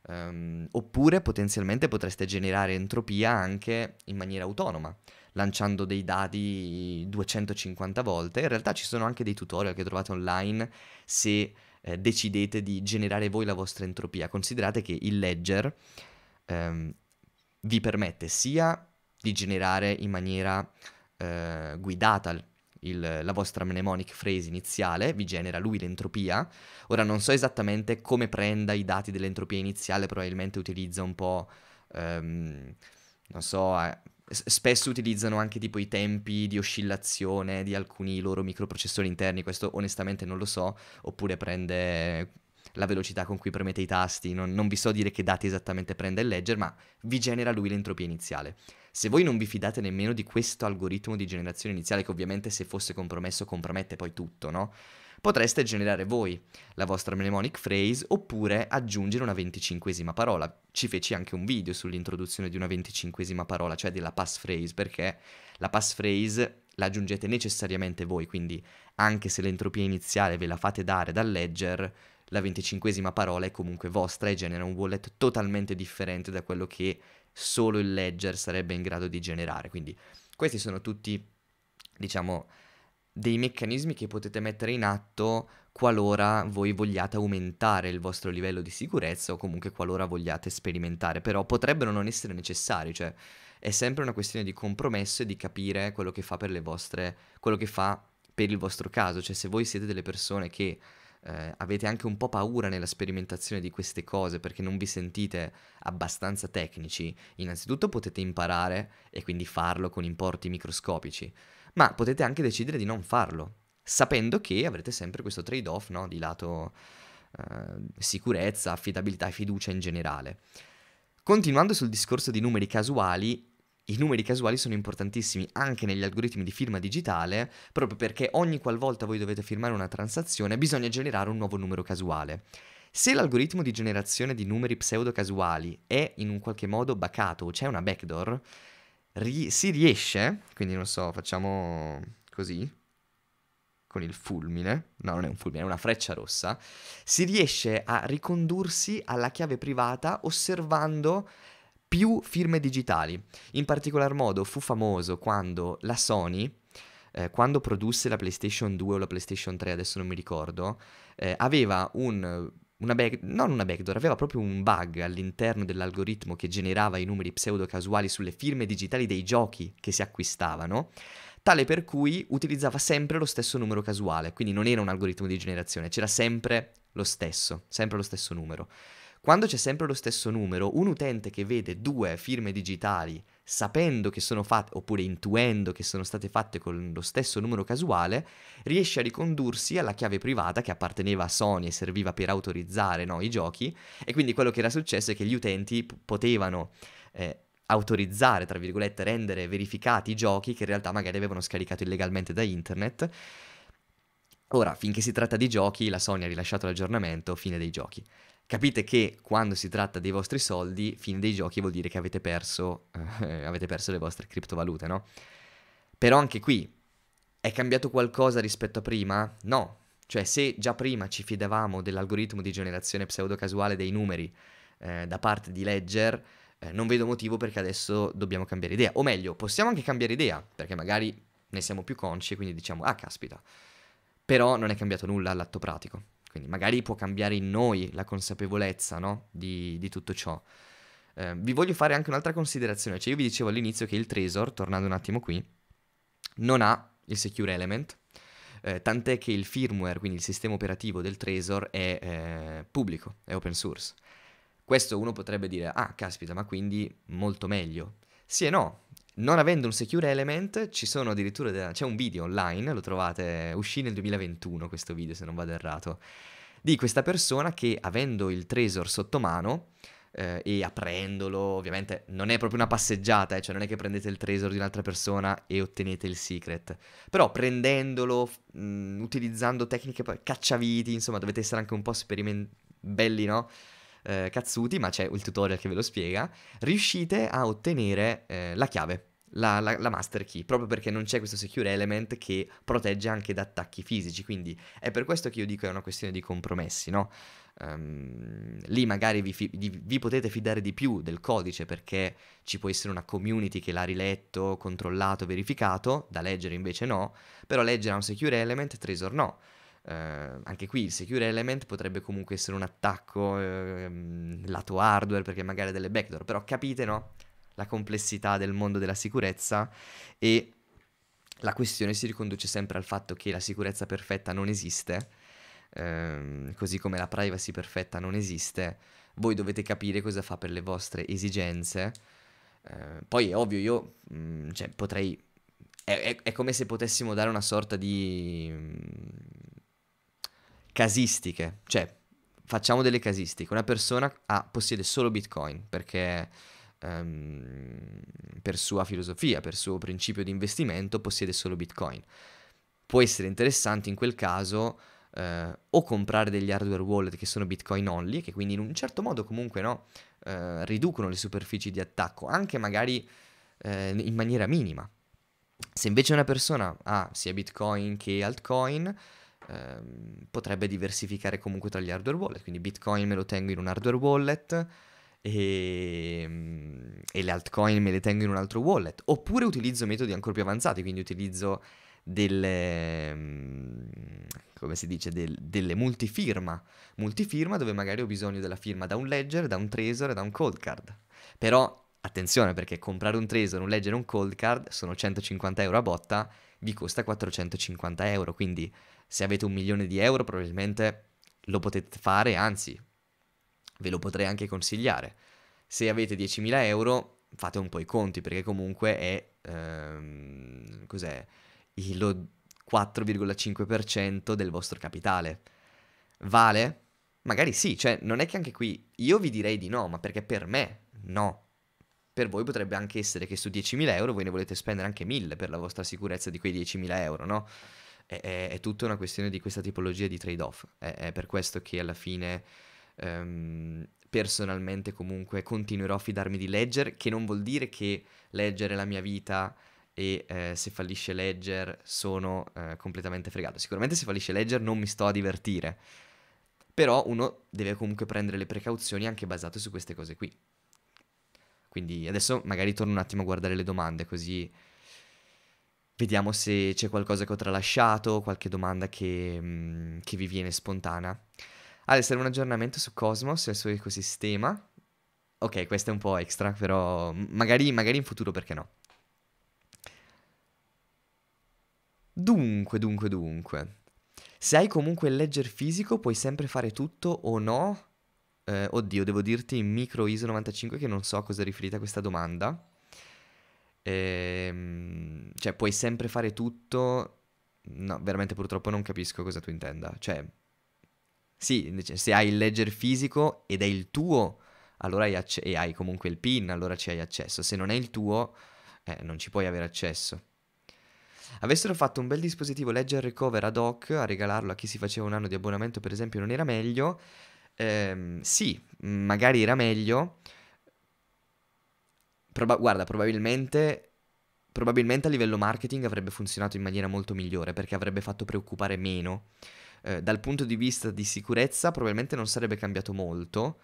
Um, oppure potenzialmente potreste generare entropia anche in maniera autonoma, lanciando dei dadi 250 volte. In realtà ci sono anche dei tutorial che trovate online se eh, decidete di generare voi la vostra entropia. Considerate che il ledger ehm, vi permette sia di generare in maniera eh, guidata il, la vostra mnemonic phrase iniziale, vi genera lui l'entropia. Ora non so esattamente come prenda i dati dell'entropia iniziale, probabilmente utilizza un po'... Ehm, non so, eh, spesso utilizzano anche tipo i tempi di oscillazione di alcuni loro microprocessori interni, questo onestamente non lo so, oppure prende la velocità con cui premete i tasti, non, non vi so dire che dati esattamente prende il ledger, ma vi genera lui l'entropia iniziale. Se voi non vi fidate nemmeno di questo algoritmo di generazione iniziale, che ovviamente se fosse compromesso compromette poi tutto, no? potreste generare voi la vostra mnemonic phrase oppure aggiungere una venticinquesima parola. Ci feci anche un video sull'introduzione di una venticinquesima parola, cioè della passphrase, perché la passphrase la aggiungete necessariamente voi, quindi anche se l'entropia iniziale ve la fate dare dal ledger, la venticinquesima parola è comunque vostra e genera un wallet totalmente differente da quello che solo il ledger sarebbe in grado di generare. Quindi questi sono tutti, diciamo, dei meccanismi che potete mettere in atto qualora voi vogliate aumentare il vostro livello di sicurezza o comunque qualora vogliate sperimentare, però potrebbero non essere necessari, cioè è sempre una questione di compromesso e di capire quello che fa per le vostre quello che fa per il vostro caso, cioè se voi siete delle persone che eh, avete anche un po' paura nella sperimentazione di queste cose perché non vi sentite abbastanza tecnici, innanzitutto potete imparare e quindi farlo con importi microscopici ma potete anche decidere di non farlo, sapendo che avrete sempre questo trade-off no? di lato eh, sicurezza, affidabilità e fiducia in generale. Continuando sul discorso di numeri casuali, i numeri casuali sono importantissimi anche negli algoritmi di firma digitale, proprio perché ogni qualvolta voi dovete firmare una transazione bisogna generare un nuovo numero casuale. Se l'algoritmo di generazione di numeri pseudo casuali è in un qualche modo bacato o c'è una backdoor, ri- si riesce, quindi non so, facciamo così, con il fulmine, no non è un fulmine, è una freccia rossa, si riesce a ricondursi alla chiave privata osservando più firme digitali. In particolar modo fu famoso quando la Sony, eh, quando produsse la PlayStation 2 o la PlayStation 3, adesso non mi ricordo, eh, aveva un una back, non una backdoor, aveva proprio un bug all'interno dell'algoritmo che generava i numeri pseudo casuali sulle firme digitali dei giochi che si acquistavano, tale per cui utilizzava sempre lo stesso numero casuale, quindi non era un algoritmo di generazione, c'era sempre lo stesso, sempre lo stesso numero. Quando c'è sempre lo stesso numero, un utente che vede due firme digitali sapendo che sono fatte, oppure intuendo che sono state fatte con lo stesso numero casuale, riesce a ricondursi alla chiave privata che apparteneva a Sony e serviva per autorizzare no, i giochi, e quindi quello che era successo è che gli utenti p- potevano... Eh, autorizzare, tra virgolette, rendere verificati i giochi che in realtà magari avevano scaricato illegalmente da internet Ora, finché si tratta di giochi, la Sony ha rilasciato l'aggiornamento, fine dei giochi. Capite che quando si tratta dei vostri soldi, fine dei giochi vuol dire che avete perso, eh, avete perso le vostre criptovalute, no? Però anche qui, è cambiato qualcosa rispetto a prima? No. Cioè, se già prima ci fidavamo dell'algoritmo di generazione pseudocasuale dei numeri eh, da parte di Ledger, eh, non vedo motivo perché adesso dobbiamo cambiare idea. O meglio, possiamo anche cambiare idea, perché magari ne siamo più consci e quindi diciamo, ah, caspita. Però non è cambiato nulla all'atto pratico. Quindi magari può cambiare in noi la consapevolezza no? di, di, tutto ciò. Eh, vi voglio fare anche un'altra considerazione, cioè io vi dicevo all'inizio che il Trezor, tornando un attimo qui, non ha il Secure Element, eh, tant'è che il firmware, quindi il sistema operativo del Trezor, è eh, pubblico, è open source. Questo uno potrebbe dire, ah caspita, ma quindi molto meglio. Sì e no, non avendo un secure element, ci sono addirittura de- c'è un video online, lo trovate, uscì nel 2021 questo video se non vado errato, di questa persona che avendo il Trezor sotto mano eh, e aprendolo, ovviamente non è proprio una passeggiata, eh, cioè non è che prendete il Trezor di un'altra persona e ottenete il secret, però prendendolo, mh, mm, utilizzando tecniche cacciaviti, insomma dovete essere anche un po' sperimentali, belli, no? eh, cazzuti, ma c'è il tutorial che ve lo spiega, riuscite a ottenere eh, la chiave. La, la, la, master key, proprio perché non c'è questo secure element che protegge anche da attacchi fisici, quindi è per questo che io dico che è una questione di compromessi, no? Um, lì magari vi, fi- vi, potete fidare di più del codice perché ci può essere una community che l'ha riletto, controllato, verificato, da leggere invece no, però leggere ha un secure element Trezor no. Uh, anche qui il secure element potrebbe comunque essere un attacco uh, lato hardware perché magari delle backdoor, però capite no? la complessità del mondo della sicurezza e la questione si riconduce sempre al fatto che la sicurezza perfetta non esiste, uh, così come la privacy perfetta non esiste, voi dovete capire cosa fa per le vostre esigenze. poi è ovvio, io mh, mm, cioè, potrei... È, è, è come se potessimo dare una sorta di mm, casistiche, cioè facciamo delle casistiche, una persona ha, possiede solo bitcoin perché um, per sua filosofia, per suo principio di investimento possiede solo bitcoin. Può essere interessante in quel caso uh, o comprare degli hardware wallet che sono bitcoin only, che quindi in un certo modo comunque no, uh, riducono le superfici di attacco, anche magari uh, in maniera minima. Se invece una persona ha sia bitcoin che altcoin, ehm, potrebbe diversificare comunque tra gli hardware wallet, quindi Bitcoin me lo tengo in un hardware wallet e, ehm, e le altcoin me le tengo in un altro wallet, oppure utilizzo metodi ancora più avanzati, quindi utilizzo delle, ehm, come si dice, del, delle multifirma, multifirma dove magari ho bisogno della firma da un ledger, da un trezor e da un cold card. Però attenzione perché comprare un trezor, un ledger e un cold card sono 150 euro a botta, vi costa 450 euro, quindi se avete un milione di euro probabilmente lo potete fare, anzi ve lo potrei anche consigliare. Se avete 10.000 euro fate un po' i conti perché comunque è, ehm, cos'è, lo 4,5% del vostro capitale. Vale? Magari sì, cioè non è che anche qui io vi direi di no, ma perché per me no. Per voi potrebbe anche essere che su 10.000 euro voi ne volete spendere anche 1.000 per la vostra sicurezza di quei 10.000 euro, no? è, è, è, tutta una questione di questa tipologia di trade-off. È, è per questo che alla fine um, personalmente comunque continuerò a fidarmi di Ledger, che non vuol dire che Ledger è la mia vita e eh, se fallisce Ledger sono eh, completamente fregato. Sicuramente se fallisce Ledger non mi sto a divertire, però uno deve comunque prendere le precauzioni anche basate su queste cose qui. Quindi adesso magari torno un attimo a guardare le domande così Vediamo se c'è qualcosa che ho tralasciato, qualche domanda che, mm, che vi viene spontanea. Ale, serve un aggiornamento su Cosmos e il suo ecosistema? Ok, questo è un po' extra, però magari, magari in futuro perché no. Dunque, dunque, dunque. Se hai comunque il ledger fisico puoi sempre fare tutto o no? Eh, oddio, devo dirti in micro ISO 95 che non so a cosa è riferita questa domanda. E, ehm, cioè, puoi sempre fare tutto. No, veramente purtroppo non capisco cosa tu intenda. Cioè, sì, se hai il ledger fisico ed è il tuo, allora hai acce- e hai comunque il PIN, allora ci hai accesso. Se non è il tuo, eh, non ci puoi avere accesso. Avessero fatto un bel dispositivo Ledger Recover ad hoc a regalarlo a chi si faceva un anno di abbonamento, per esempio, non era meglio? Eh, sì, magari era meglio. Proba- guarda, probabilmente, probabilmente a livello marketing avrebbe funzionato in maniera molto migliore perché avrebbe fatto preoccupare meno. Eh, dal punto di vista di sicurezza probabilmente non sarebbe cambiato molto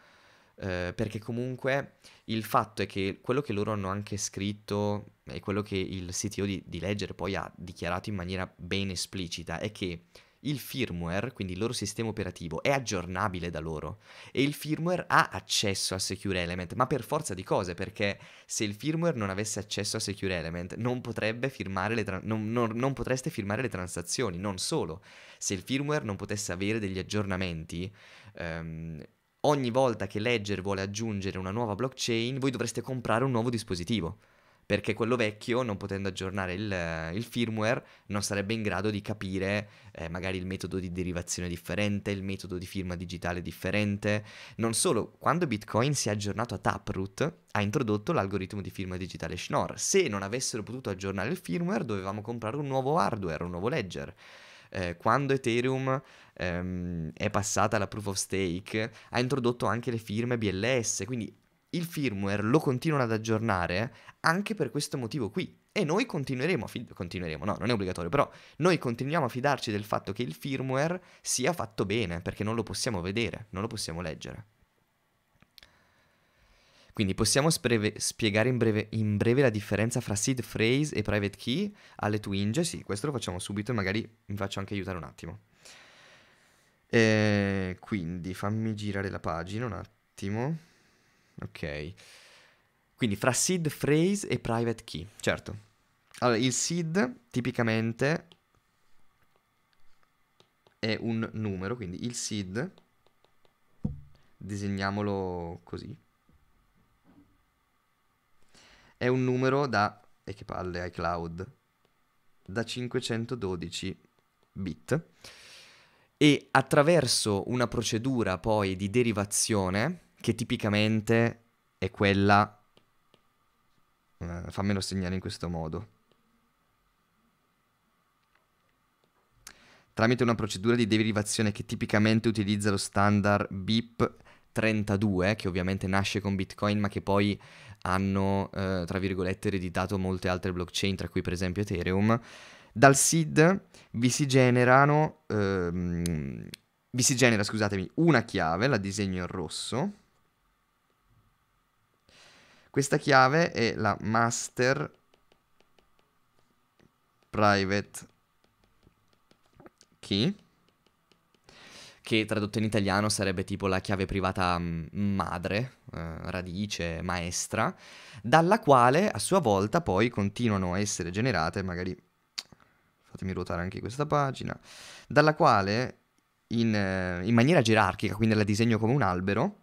eh, perché comunque il fatto è che quello che loro hanno anche scritto e quello che il CTO di, di Ledger poi ha dichiarato in maniera ben esplicita è che il firmware, quindi il loro sistema operativo, è aggiornabile da loro e il firmware ha accesso a Secure Element, ma per forza di cose, perché se il firmware non avesse accesso a Secure Element non, tra- non, non, non potreste firmare le transazioni, non solo, se il firmware non potesse avere degli aggiornamenti, ehm, ogni volta che Ledger vuole aggiungere una nuova blockchain voi dovreste comprare un nuovo dispositivo perché quello vecchio, non potendo aggiornare il, il firmware, non sarebbe in grado di capire eh, magari il metodo di derivazione differente, il metodo di firma digitale differente. Non solo, quando Bitcoin si è aggiornato a Taproot, ha introdotto l'algoritmo di firma digitale Schnorr. Se non avessero potuto aggiornare il firmware, dovevamo comprare un nuovo hardware, un nuovo ledger. Eh, quando Ethereum ehm, è passata alla proof of stake, ha introdotto anche le firme BLS, quindi il firmware lo continuano ad aggiornare anche per questo motivo qui. E noi continueremo, fi- continueremo, no, non è obbligatorio, però noi continuiamo a fidarci del fatto che il firmware sia fatto bene, perché non lo possiamo vedere, non lo possiamo leggere. Quindi possiamo spreve- spiegare in breve, in breve, la differenza fra seed phrase e private key alle twinge? Sì, questo lo facciamo subito e magari mi faccio anche aiutare un attimo. E eh, quindi fammi girare la pagina un attimo. Ok. Quindi fra seed phrase e private key, certo. Allora, il seed tipicamente è un numero, quindi il seed disegniamolo così. È un numero da e che palle iCloud da 512 bit e attraverso una procedura poi di derivazione che tipicamente è quella... Eh, fammelo segnare in questo modo. Tramite una procedura di derivazione che tipicamente utilizza lo standard BIP 32, che ovviamente nasce con Bitcoin, ma che poi hanno, eh, tra virgolette, ereditato molte altre blockchain, tra cui per esempio Ethereum. Dal SID vi si generano, ehm, vi si genera, scusatemi, una chiave, la disegno in rosso, questa chiave è la master private key che tradotto in italiano sarebbe tipo la chiave privata mm, madre, eh, radice, maestra, dalla quale a sua volta poi continuano a essere generate, magari fatemi ruotare anche questa pagina, dalla quale in, eh, in maniera gerarchica, quindi la disegno come un albero,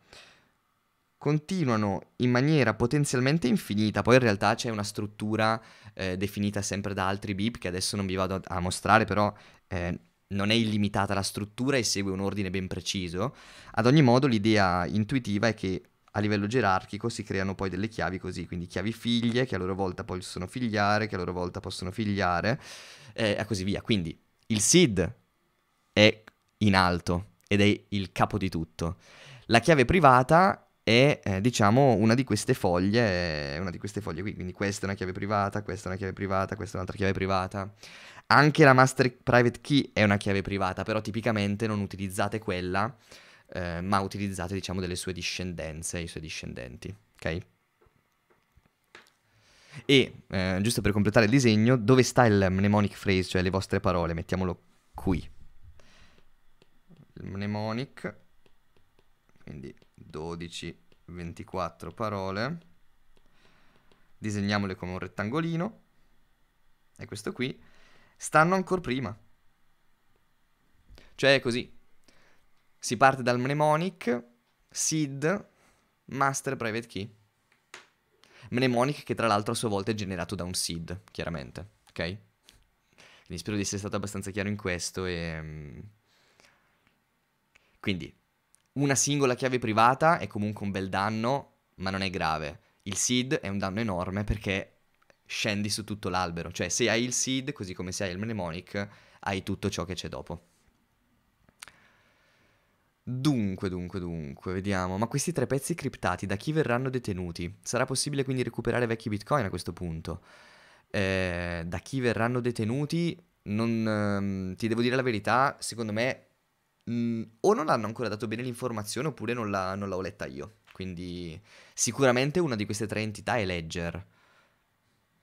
continuano in maniera potenzialmente infinita, poi in realtà c'è una struttura eh, definita sempre da altri bip che adesso non vi vado a mostrare, però eh, non è illimitata la struttura e segue un ordine ben preciso. Ad ogni modo l'idea intuitiva è che a livello gerarchico si creano poi delle chiavi così, quindi chiavi figlie che a loro volta possono figliare, che a loro volta possono figliare eh, e così via. Quindi il SID è in alto ed è il capo di tutto. La chiave privata è eh, diciamo una di queste foglie, una di queste foglie qui, quindi questa è una chiave privata, questa è una chiave privata, questa è un'altra chiave privata. Anche la master private key è una chiave privata, però tipicamente non utilizzate quella, eh, ma utilizzate diciamo delle sue discendenze, i suoi discendenti, ok? E eh, giusto per completare il disegno, dove sta il mnemonic phrase, cioè le vostre parole? Mettiamolo qui. Il mnemonic quindi 12, 24 parole, disegniamole come un rettangolino, e questo qui, stanno ancora prima. Cioè è così, si parte dal mnemonic, seed, master private key. Mnemonic che tra l'altro a sua volta è generato da un seed, chiaramente, ok? Quindi spero di essere stato abbastanza chiaro in questo e... Mm, quindi una singola chiave privata è comunque un bel danno, ma non è grave. Il seed è un danno enorme perché scendi su tutto l'albero, cioè se hai il seed, così come se hai il mnemonic, hai tutto ciò che c'è dopo. Dunque, dunque, dunque, vediamo. Ma questi tre pezzi criptati da chi verranno detenuti? Sarà possibile quindi recuperare vecchi bitcoin a questo punto? Eh, da chi verranno detenuti? Non, ehm, ti devo dire la verità, secondo me mh, mm, o non hanno ancora dato bene l'informazione oppure non, la, non l'ho letta io. Quindi sicuramente una di queste tre entità è Ledger.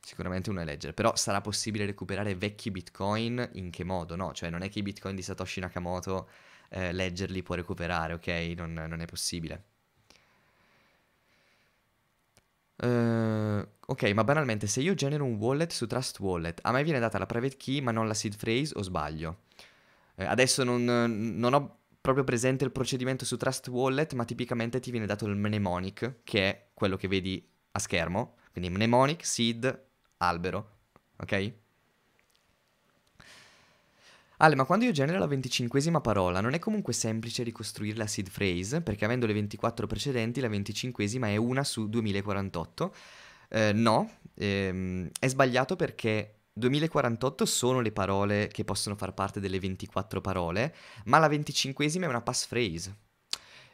Sicuramente una è Ledger, però sarà possibile recuperare vecchi bitcoin in che modo? No, cioè non è che i bitcoin di Satoshi Nakamoto eh, Ledger li può recuperare, ok? Non, non è possibile. Uh, ok, ma banalmente, se io genero un wallet su Trust Wallet, a me viene data la private key ma non la seed phrase o sbaglio? Eh, adesso non, non, ho proprio presente il procedimento su Trust Wallet, ma tipicamente ti viene dato il mnemonic, che è quello che vedi a schermo. Quindi mnemonic, seed, albero. Ok? Ale, ma quando io genero la venticinquesima parola, non è comunque semplice ricostruire la seed phrase, perché avendo le 24 precedenti, la venticinquesima è una su 2048. Eh, no, ehm, è sbagliato perché 2048 sono le parole che possono far parte delle 24 parole, ma la 25esima è una passphrase.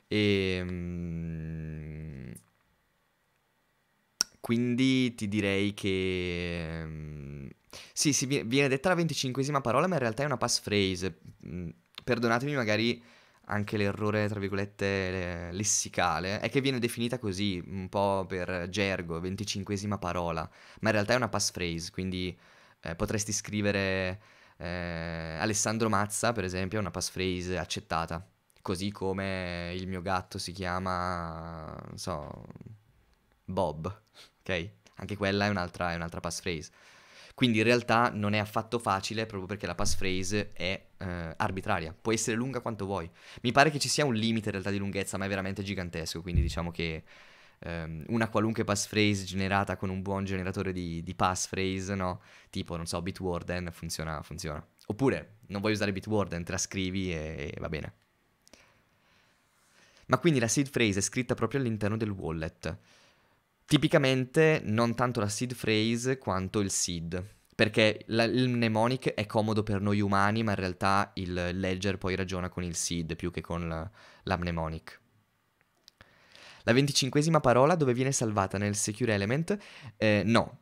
E, ehm, quindi ti direi che... Ehm, sì, sì, viene detta la 25esima parola, ma in realtà è una passphrase. Mm, perdonatemi magari anche l'errore, tra virgolette, lessicale, è che viene definita così, un po' per gergo, 25esima parola, ma in realtà è una passphrase, quindi eh, potresti scrivere eh, Alessandro Mazza, per esempio, è una passphrase accettata. Così come il mio gatto si chiama, non so, Bob, ok? Anche quella è un'altra, è un'altra passphrase. Quindi in realtà non è affatto facile proprio perché la passphrase è eh, arbitraria, può essere lunga quanto vuoi. Mi pare che ci sia un limite in realtà di lunghezza, ma è veramente gigantesco, quindi diciamo che ehm, una qualunque passphrase generata con un buon generatore di, di passphrase, no? Tipo, non so, Bitwarden, funziona, funziona. Oppure, non vuoi usare Bitwarden, trascrivi e, e va bene. Ma quindi la seed phrase è scritta proprio all'interno del wallet. Tipicamente non tanto la seed phrase quanto il seed, perché la, il mnemonic è comodo per noi umani, ma in realtà il ledger poi ragiona con il seed più che con la, la mnemonic. La venticinquesima parola dove viene salvata nel secure element? Eh, no.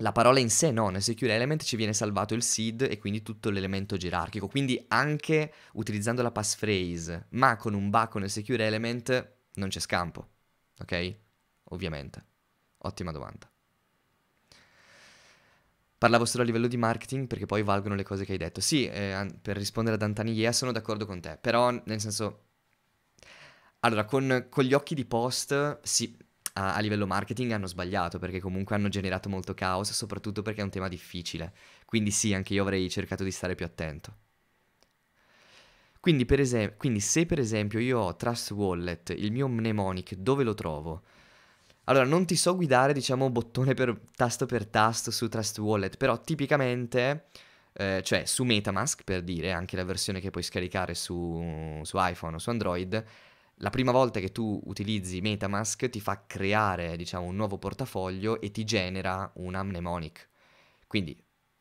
La parola in sé no, nel secure element ci viene salvato il seed e quindi tutto l'elemento gerarchico, quindi anche utilizzando la passphrase ma con un bacco nel secure element non c'è scampo, ok? Ovviamente. Ottima domanda. Parlavo solo a livello di marketing perché poi valgono le cose che hai detto. Sì, eh, per rispondere ad Antani Yea sono d'accordo con te, però nel senso allora, con, con gli occhi di post, sì, a, a, livello marketing hanno sbagliato perché comunque hanno generato molto caos, soprattutto perché è un tema difficile. Quindi sì, anche io avrei cercato di stare più attento. Quindi, per esem- quindi se per esempio io ho Trust Wallet, il mio mnemonic, dove lo trovo? Allora, non ti so guidare, diciamo, bottone per tasto per tasto su Trust Wallet, però tipicamente, eh, cioè su Metamask, per dire, anche la versione che puoi scaricare su, su iPhone o su Android, la prima volta che tu utilizzi Metamask ti fa creare, diciamo, un nuovo portafoglio e ti genera una mnemonic. Quindi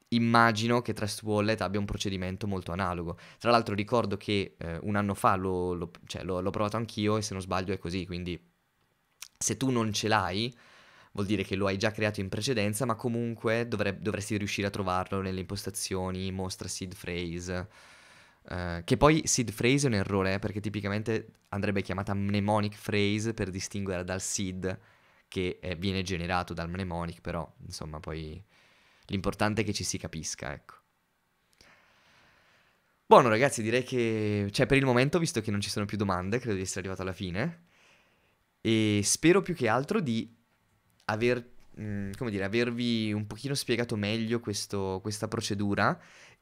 immagino che Trust Wallet abbia un procedimento molto analogo. Tra l'altro ricordo che eh, un anno fa lo, lo, cioè, lo, l'ho provato anch'io e se non sbaglio è così, quindi se tu non ce l'hai vuol dire che lo hai già creato in precedenza, ma comunque dovre- dovresti riuscire a trovarlo nelle impostazioni, mostra seed phrase eh, che poi seed phrase è un errore, eh, perché tipicamente andrebbe chiamata mnemonic phrase per distinguere dal seed che eh, viene generato dal mnemonic, però insomma poi l'importante è che ci si capisca, ecco. Buono ragazzi, direi che cioè, per il momento, visto che non ci sono più domande, credo di essere arrivato alla fine e spero più che altro di aver, mh, mm, dire, avervi un pochino spiegato meglio questo, questa procedura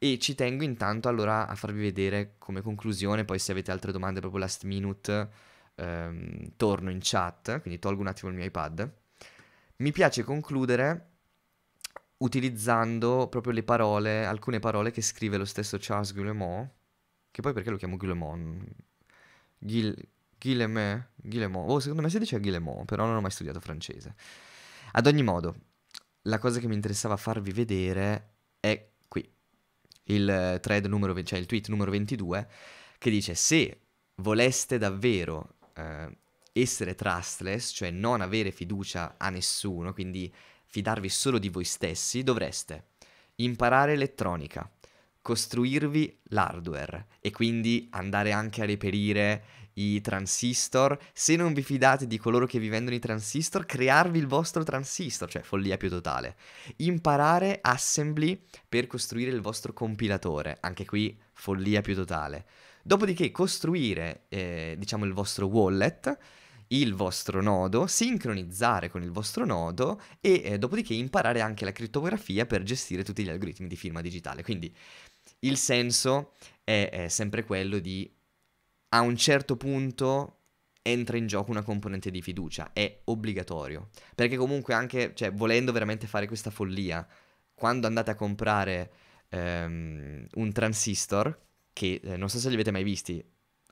e ci tengo intanto allora a farvi vedere come conclusione, poi se avete altre domande proprio last minute ehm, torno in chat, quindi tolgo un attimo il mio iPad. Mi piace concludere utilizzando proprio le parole, alcune parole che scrive lo stesso Charles Guillemot, che poi perché lo chiamo Guillemot? Guil- Guillemot? Guillemot? Oh, secondo me si dice Guillemot, però non ho mai studiato francese. Ad ogni modo, la cosa che mi interessava farvi vedere è il, eh, numero, cioè il tweet numero 22, che dice se voleste davvero eh, essere trustless, cioè non avere fiducia a nessuno, quindi fidarvi solo di voi stessi, dovreste imparare elettronica, costruirvi l'hardware e quindi andare anche a reperire i transistor, se non vi fidate di coloro che vi vendono i transistor, crearvi il vostro transistor, cioè follia più totale. Imparare assembly per costruire il vostro compilatore, anche qui follia più totale. Dopodiché costruire, eh, diciamo, il vostro wallet, il vostro nodo, sincronizzare con il vostro nodo e eh, dopodiché imparare anche la criptografia per gestire tutti gli algoritmi di firma digitale. Quindi il senso è, è sempre quello di a un certo punto entra in gioco una componente di fiducia, è obbligatorio, perché comunque anche, cioè, volendo veramente fare questa follia, quando andate a comprare ehm, un transistor, che eh, non so se li avete mai visti,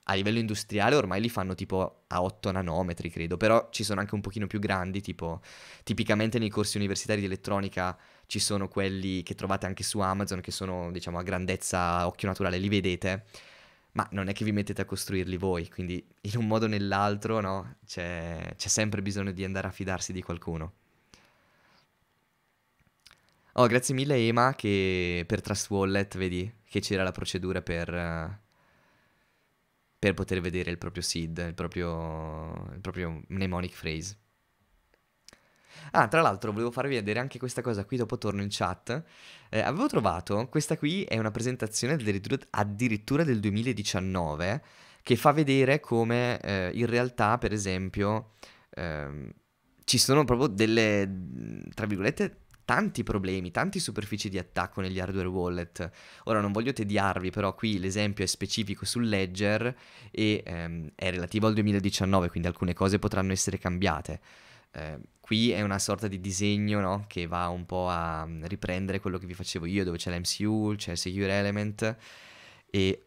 a livello industriale ormai li fanno tipo a 8 nanometri, credo, però ci sono anche un pochino più grandi, tipo tipicamente nei corsi universitari di elettronica ci sono quelli che trovate anche su Amazon che sono, diciamo, a grandezza occhio naturale, li vedete ma non è che vi mettete a costruirli voi, quindi in un modo o nell'altro no, c'è, c'è sempre bisogno di andare a fidarsi di qualcuno. Oh, grazie mille Ema che per Trust Wallet, vedi, che c'era la procedura per, per poter vedere il proprio seed, il proprio, il proprio mnemonic phrase. Ah, tra l'altro volevo farvi vedere anche questa cosa qui, dopo torno in chat. Eh, avevo trovato, questa qui è una presentazione addirittura, addirittura del 2019 che fa vedere come eh, in realtà, per esempio, ehm, ci sono proprio delle, tra virgolette, tanti problemi, tanti superfici di attacco negli hardware wallet. Ora non voglio tediarvi, però qui l'esempio è specifico sul ledger e ehm, è relativo al 2019, quindi alcune cose potranno essere cambiate. Eh, qui è una sorta di disegno no? che va un po' a mm, riprendere quello che vi facevo io, dove c'è l'MCU, c'è il Secure Element e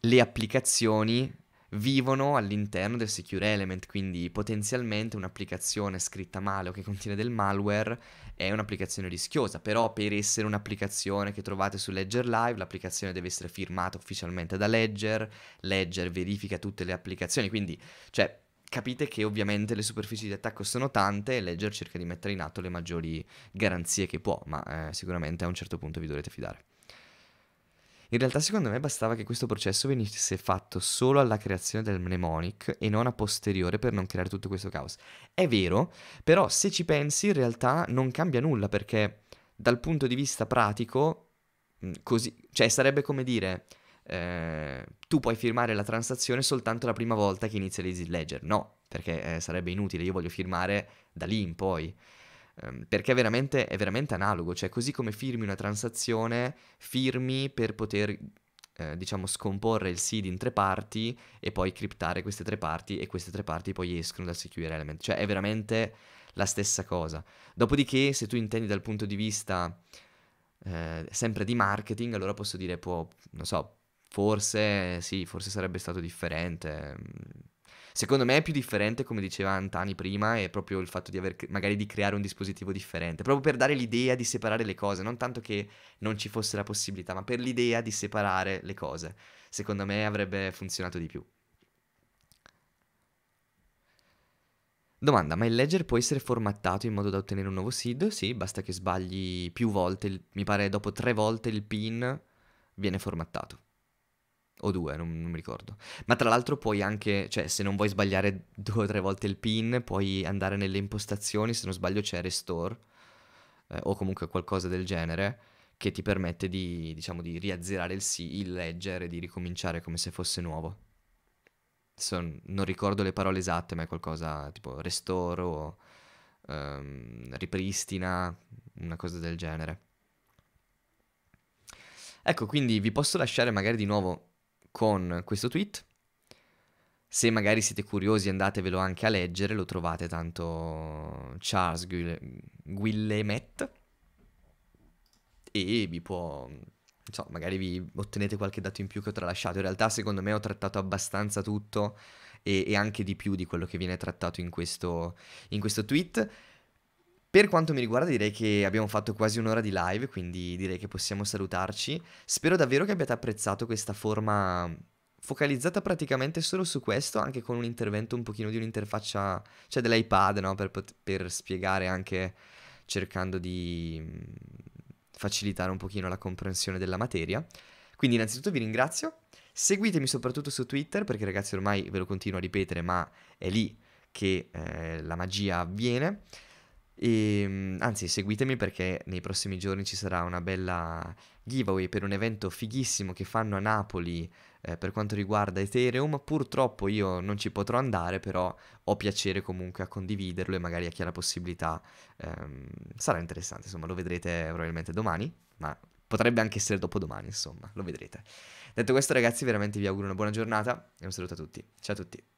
le applicazioni vivono all'interno del Secure Element, quindi potenzialmente un'applicazione scritta male o che contiene del malware è un'applicazione rischiosa, però per essere un'applicazione che trovate su Ledger Live, l'applicazione deve essere firmata ufficialmente da Ledger, Ledger verifica tutte le applicazioni, quindi cioè capite che ovviamente le superfici di attacco sono tante e Ledger cerca di mettere in atto le maggiori garanzie che può, ma eh, sicuramente a un certo punto vi dovrete fidare. In realtà secondo me bastava che questo processo venisse fatto solo alla creazione del mnemonic e non a posteriore per non creare tutto questo caos. È vero, però se ci pensi in realtà non cambia nulla perché dal punto di vista pratico, mm, così, cioè sarebbe come dire eh, tu puoi firmare la transazione soltanto la prima volta che inizia l'easy ledger. No, perché eh, sarebbe inutile, io voglio firmare da lì in poi. Eh, perché è veramente, è veramente, analogo, cioè così come firmi una transazione, firmi per poter, eh, diciamo, scomporre il seed in tre parti e poi criptare queste tre parti e queste tre parti poi escono dal secure element. Cioè è veramente la stessa cosa. Dopodiché, se tu intendi dal punto di vista... Eh, sempre di marketing, allora posso dire, può, non so, forse sì, forse sarebbe stato differente. Mm. Secondo me è più differente, come diceva Antani prima, è proprio il fatto di aver, magari di creare un dispositivo differente, proprio per dare l'idea di separare le cose, non tanto che non ci fosse la possibilità, ma per l'idea di separare le cose. Secondo me avrebbe funzionato di più. Domanda, ma il ledger può essere formattato in modo da ottenere un nuovo seed? Sì, basta che sbagli più volte, il, mi pare dopo tre volte il pin viene formattato o due, non, non mi ricordo. Ma tra l'altro puoi anche, cioè se non vuoi sbagliare due o tre volte il pin, puoi andare nelle impostazioni, se non sbaglio c'è Restore eh, o comunque qualcosa del genere che ti permette di, diciamo, di riazzerare il, sì, il leggere, e di ricominciare come se fosse nuovo. Son, non ricordo le parole esatte, ma è qualcosa tipo restore o um, ripristina, una cosa del genere. Ecco, quindi vi posso lasciare magari di nuovo con questo tweet. Se magari siete curiosi andatevelo anche a leggere, lo trovate tanto Charles Guillemet e vi può... insomma, magari vi ottenete qualche dato in più che ho tralasciato. In realtà secondo me ho trattato abbastanza tutto e, e anche di più di quello che viene trattato in questo, in questo tweet. Per quanto mi riguarda direi che abbiamo fatto quasi un'ora di live, quindi direi che possiamo salutarci. Spero davvero che abbiate apprezzato questa forma focalizzata praticamente solo su questo, anche con un intervento un pochino di un'interfaccia, cioè dell'iPad, no? per, per spiegare anche cercando di mm, facilitare un pochino la comprensione della materia. Quindi innanzitutto vi ringrazio, seguitemi soprattutto su Twitter perché ragazzi ormai ve lo continuo a ripetere, ma è lì che eh, la magia avviene. E, ehm, anzi, seguitemi perché nei prossimi giorni ci sarà una bella giveaway per un evento fighissimo che fanno a Napoli eh, per quanto riguarda Ethereum. Purtroppo io non ci potrò andare, però ho piacere comunque a condividerlo e magari a chi ha la possibilità ehm, sarà interessante. Insomma, lo vedrete probabilmente domani, ma potrebbe anche essere dopodomani, insomma, lo vedrete. Detto questo, ragazzi, veramente vi auguro una buona giornata e un saluto a tutti. Ciao a tutti.